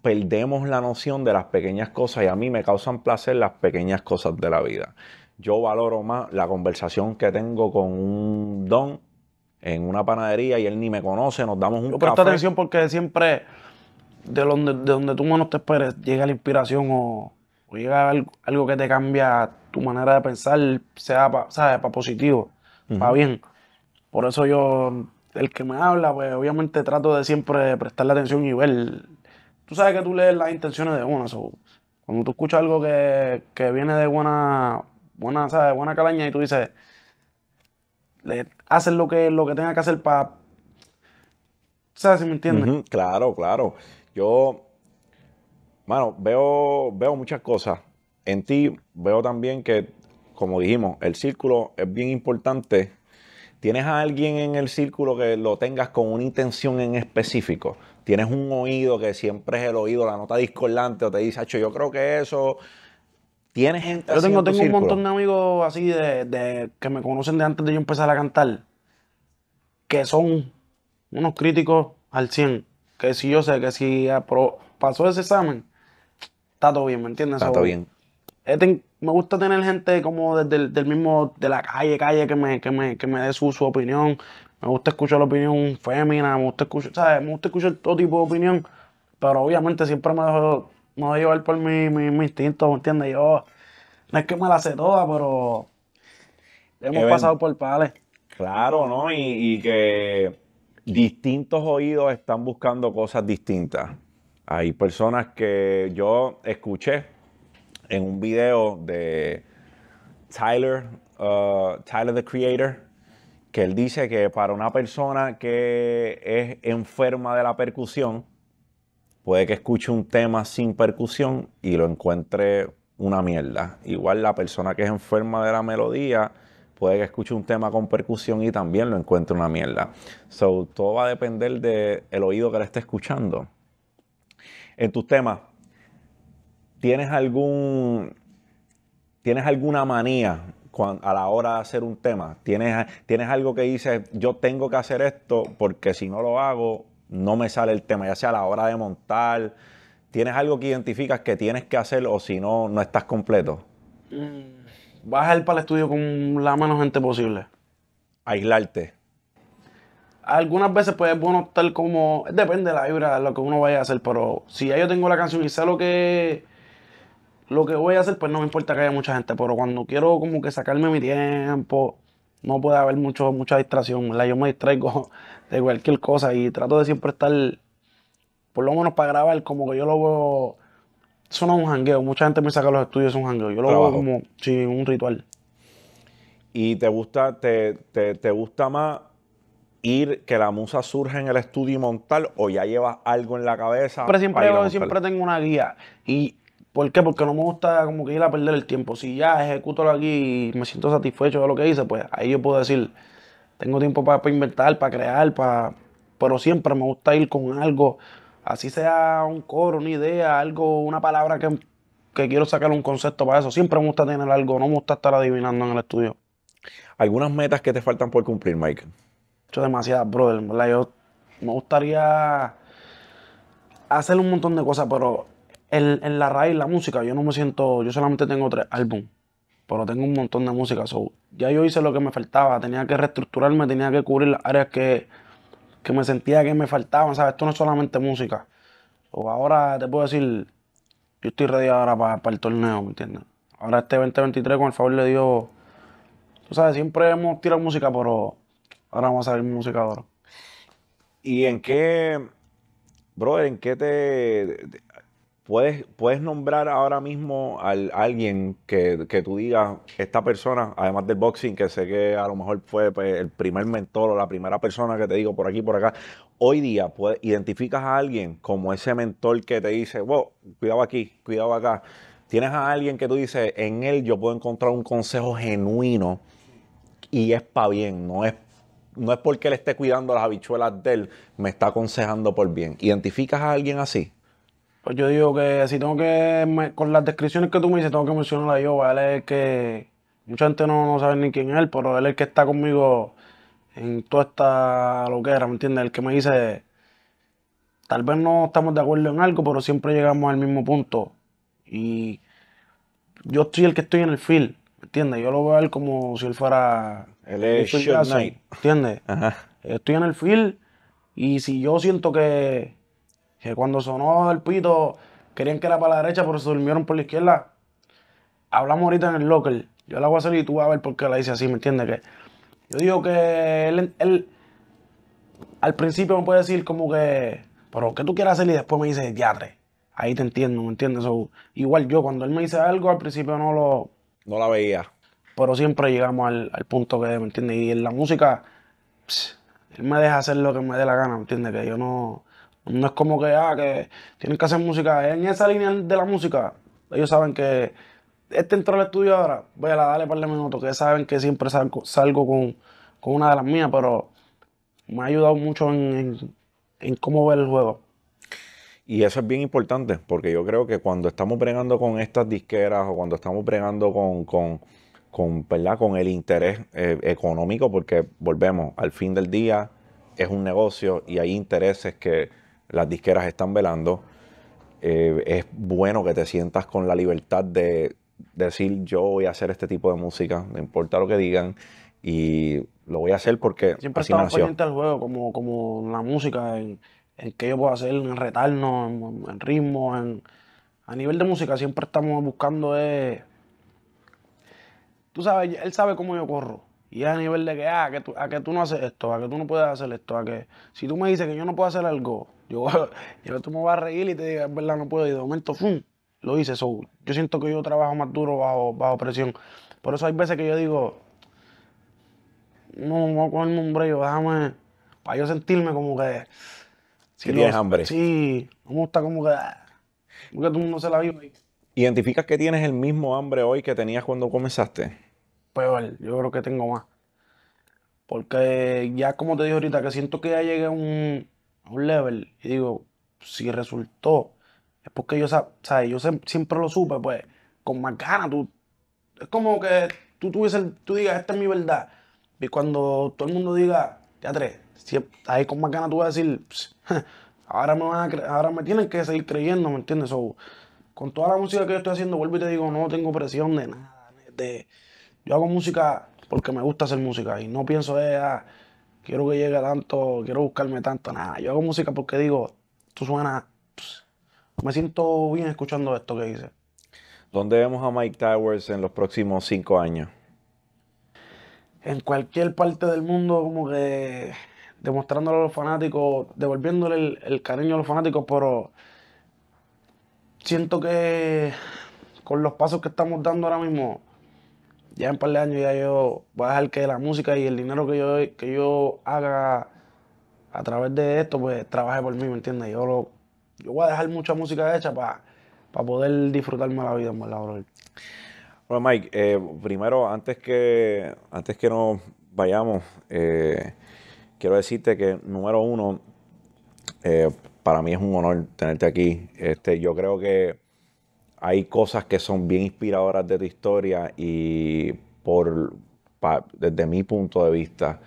perdemos la noción de las pequeñas cosas y a mí me causan placer las pequeñas cosas de la vida. Yo valoro más la conversación que tengo con un don en una panadería y él ni me conoce, nos damos un Pero Presta atención porque siempre de donde, de donde tú no te esperes llega la inspiración o o llega algo, que te cambia tu manera de pensar, sea para positivo, para bien. Por eso yo, el que me habla, pues obviamente trato de siempre prestarle atención y ver. Tú sabes que tú lees las intenciones de uno. Cuando tú escuchas algo que, viene de buena, buena, ¿sabes? buena calaña y tú dices, le haces lo que, lo que tenga que hacer para... ¿Sabes si me entiendes? Claro, claro. Yo bueno, veo, veo muchas cosas. En ti veo también que, como dijimos, el círculo es bien importante. ¿Tienes a alguien en el círculo que lo tengas con una intención en específico? ¿Tienes un oído que siempre es el oído, la nota discordante, o te dice, yo creo que eso... Tienes gente Yo tengo, un montón de amigos así de, que me conocen de antes de yo empezar a cantar, que son unos críticos al 100, que si yo sé que si pasó ese examen, está todo bien, ¿me entiendes? Está bien. me gusta tener gente como desde el mismo, de la calle, calle, que me, que me, que dé su, opinión. Me gusta escuchar la opinión fémina, me gusta escuchar, ¿sabes? Me gusta escuchar todo tipo de opinión, pero obviamente siempre me dejo, me llevar por mi, mi, instinto, ¿me entiendes? Yo, no es que me la sé toda, pero hemos pasado por pales. Claro, ¿no? y que distintos oídos están buscando cosas distintas. Hay personas que yo escuché en un video de Tyler, uh, Tyler the Creator, que él dice que para una persona que es enferma de la percusión, puede que escuche un tema sin percusión y lo encuentre una mierda. Igual la persona que es enferma de la melodía puede que escuche un tema con percusión y también lo encuentre una mierda. So, todo va a depender del oído que le esté escuchando en tus temas, ¿tienes algún tienes alguna manía a la hora de hacer un tema? ¿Tienes, ¿Tienes algo que dices, yo tengo que hacer esto porque si no lo hago, no me sale el tema, ya sea a la hora de montar? ¿Tienes algo que identificas que tienes que hacer o si no, no estás completo? Mm, vas a ir para el estudio con la menos gente posible. Aislarte. Algunas veces pues es bueno estar como, depende de la vibra, lo que uno vaya a hacer, pero si ya yo tengo la canción y sé lo que, lo que voy a hacer, pues no me importa que haya mucha gente, pero cuando quiero como que sacarme mi tiempo, no puede haber mucho, mucha distracción, la Yo me distraigo (laughs) de cualquier cosa y trato de siempre estar, por lo menos para grabar, como que yo lo veo, eso un jangueo, mucha gente me saca los estudios, es un jangueo, yo lo veo como, sí, un ritual. ¿Y te gusta, te, te gusta más ir, que la musa surja en el estudio y montar, o ya llevas algo en la cabeza. siempre, siempre tengo una guía. ¿Y por qué? Porque no me gusta como que ir a perder el tiempo. Si ya ejecuto la guía y me siento satisfecho de lo que hice, pues ahí yo puedo decir, tengo tiempo para, invertir, inventar, para crear, para... pero siempre me gusta ir con algo, así sea un coro, una idea, algo, una palabra que, que quiero sacar un concepto para eso. Siempre me gusta tener algo, no me gusta estar adivinando en el estudio. ¿Algunas metas que te faltan por cumplir, Michael? hecho demasiadas, brother. me gustaría hacer un montón de cosas, pero en, la raíz, la música, yo no me siento, yo solamente tengo tres álbumes, pero tengo un montón de música. ya yo hice lo que me faltaba, tenía que reestructurarme, tenía que cubrir las áreas que, me sentía que me faltaban, ¿sabes? Esto no es solamente música. O ahora te puedo decir, yo estoy ready ahora para, para el torneo, ¿me entiendes? Ahora este 2023, con el favor le dio, tú sabes, siempre hemos tirado música, pero Ahora vamos a ver mi música ahora. ¿Y en qué, brother, en qué te, puedes, puedes nombrar ahora mismo a alguien que, tú digas, esta persona, además del boxing, que sé que a lo mejor fue pues, el primer mentor o la primera persona que te digo por aquí, por acá, hoy día identificas a alguien como ese mentor que te dice, wow, cuidado aquí, cuidado acá. Tienes a alguien que tú dices, en él yo puedo encontrar un consejo genuino y es para bien, no es no es porque le esté cuidando las habichuelas de él, me está aconsejando por bien. ¿Identificas a alguien así? Pues yo digo que si tengo que, con las descripciones que tú me dices, tengo que mencionar a yo, pues él es el que, mucha gente no, no sabe ni quién es él, pero él es el que está conmigo en toda esta loquera, ¿me entiendes? El que me dice, tal vez no estamos de acuerdo en algo, pero siempre llegamos al mismo punto. Y yo soy el que estoy en el film ¿Entiendes? Yo lo veo a él como si él fuera. Él es ¿Entiendes? Estoy en el field y si yo siento que, que cuando sonó el pito querían que era para la derecha, pero se durmieron por la izquierda, hablamos ahorita en el local. Yo la voy a hacer y tú vas a ver por qué la hice así, ¿me entiendes? Que yo digo que él, al principio me puede decir como que, pero que tú quieras hacer? Y después me dice, diatre. Ahí te entiendo, ¿me entiendes? igual yo, cuando él me dice algo, al principio no lo, no la veía. Pero siempre llegamos al, punto que, ¿me entiendes? Y en la música, él me deja hacer lo que me dé la gana, ¿me entiendes? Que yo no. No es como que, ah, que tienen que hacer música. En esa línea de la música, ellos saben que este entró al estudio ahora, voy a darle un par de minutos, que saben que siempre salgo, salgo con, una de las mías, pero me ha ayudado mucho en cómo ver el juego. Y eso es bien importante, porque yo creo que cuando estamos bregando con estas disqueras o cuando estamos bregando con, con, con, ¿verdad? con el interés eh, económico, porque volvemos, al fin del día es un negocio y hay intereses que las disqueras están velando, eh, es bueno que te sientas con la libertad de decir yo voy a hacer este tipo de música, no importa lo que digan, y lo voy a hacer porque... Siempre así estaba nació. al juego, como, como la música. En en qué yo puedo hacer, en retarnos, en, en ritmo, en... A nivel de música siempre estamos buscando Tú sabes, él sabe cómo yo corro. Y es a nivel de que, ah, que a que tú no haces esto, a que tú no puedes hacer esto, a que... Si tú me dices que yo no puedo hacer algo, yo, yo tú me vas a reír y te digas, verdad, no puedo. Y de momento, ¡fum! Lo hice. eso. yo siento que yo trabajo más duro bajo, presión. Por eso hay veces que yo digo, no, voy a cogerme un brillo, déjame... Para yo sentirme como que tienes hambre. Sí, me gusta como que. Ah, como que todo el mundo se la vive. ¿Identificas que tienes el mismo hambre hoy que tenías cuando comenzaste? pues yo creo que tengo más. Porque ya, como te dije ahorita, que siento que ya llegué a un, a un level y digo, si resultó, es porque yo, ¿sabes? yo siempre lo supe, pues, con más ganas. Tú, es como que tú, tú, tú digas, esta es mi verdad. Y cuando todo el mundo diga, ya tres, ahí con más ganas tú vas a decir, ahora me, van a ahora me tienen que seguir creyendo, ¿me entiendes? con toda la música que yo estoy haciendo, vuelvo y te digo, no tengo presión de nada. De, yo hago música porque me gusta hacer música y no pienso, eh, ah, quiero que llegue tanto, quiero buscarme tanto, nada. Yo hago música porque digo, tú suenas, me siento bien escuchando esto que dices ¿Dónde vemos a Mike Towers en los próximos cinco años? En cualquier parte del mundo, como que demostrándole a los fanáticos, devolviéndole el, cariño a los fanáticos, pero siento que con los pasos que estamos dando ahora mismo, ya en un par de años ya yo voy a dejar que la música y el dinero que yo, que yo haga a través de esto, pues trabaje por mí, ¿me entiendes? Yo, lo, yo voy a dejar mucha música hecha para poder disfrutarme la vida, en verdad, Bueno, Mike, eh, primero, antes que, antes que nos vayamos, eh, quiero decirte que, número uno, eh, para mí es un honor tenerte aquí. Este, yo creo que hay cosas que son bien inspiradoras de tu historia y por, desde mi punto de vista,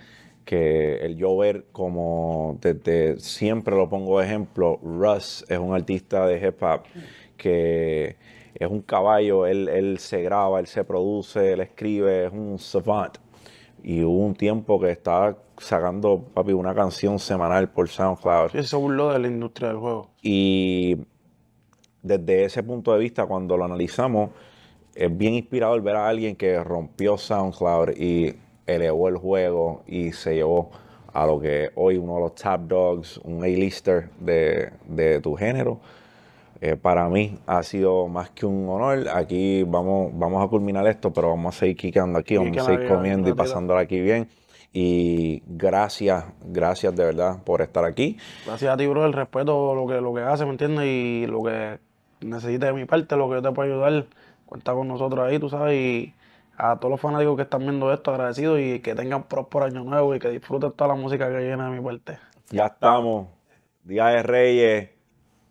que el yo ver como desde siempre lo pongo de ejemplo, Russ es un artista de hip hop que es un caballo, él, él se graba, él se produce, él escribe, es un savant y hubo un tiempo que estaba sacando, papi, una canción semanal por SoundCloud. Eso un burló de la industria del juego. Y desde ese punto de vista, cuando lo analizamos, es bien inspirador ver a alguien que rompió SoundCloud y elevó el juego y se llevó a lo que hoy uno de los top dogs, un A-lister de, de tu género eh, para mí ha sido más que un honor. Aquí vamos, vamos a culminar esto, pero vamos a seguir quicando aquí, vamos a seguir comiendo y pasándolo aquí bien. Y gracias, gracias de verdad por estar aquí. Gracias a ti, bro, el respeto, lo que, lo que haces, ¿me entiendes? Y lo que necesites de mi parte, lo que yo te pueda ayudar, cuenta con nosotros ahí, tú sabes. Y a todos los fanáticos que están viendo esto, agradecidos y que tengan por año nuevo y que disfruten toda la música que viene de mi parte. Ya estamos. Día de Reyes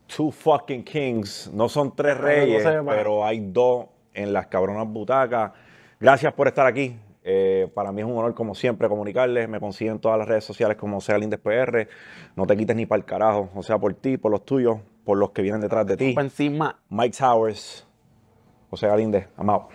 two fucking kings. No son tres reyes, pero hay dos en las cabronas butacas. Gracias por estar aquí. Eh, para mí es un honor, como siempre, comunicarles. Me consiguen todas las redes sociales como sea PR. No te quites ni para el carajo. O sea, por ti, por los tuyos, por los que vienen detrás de ti. Por encima. Mike Towers. O sea, amado.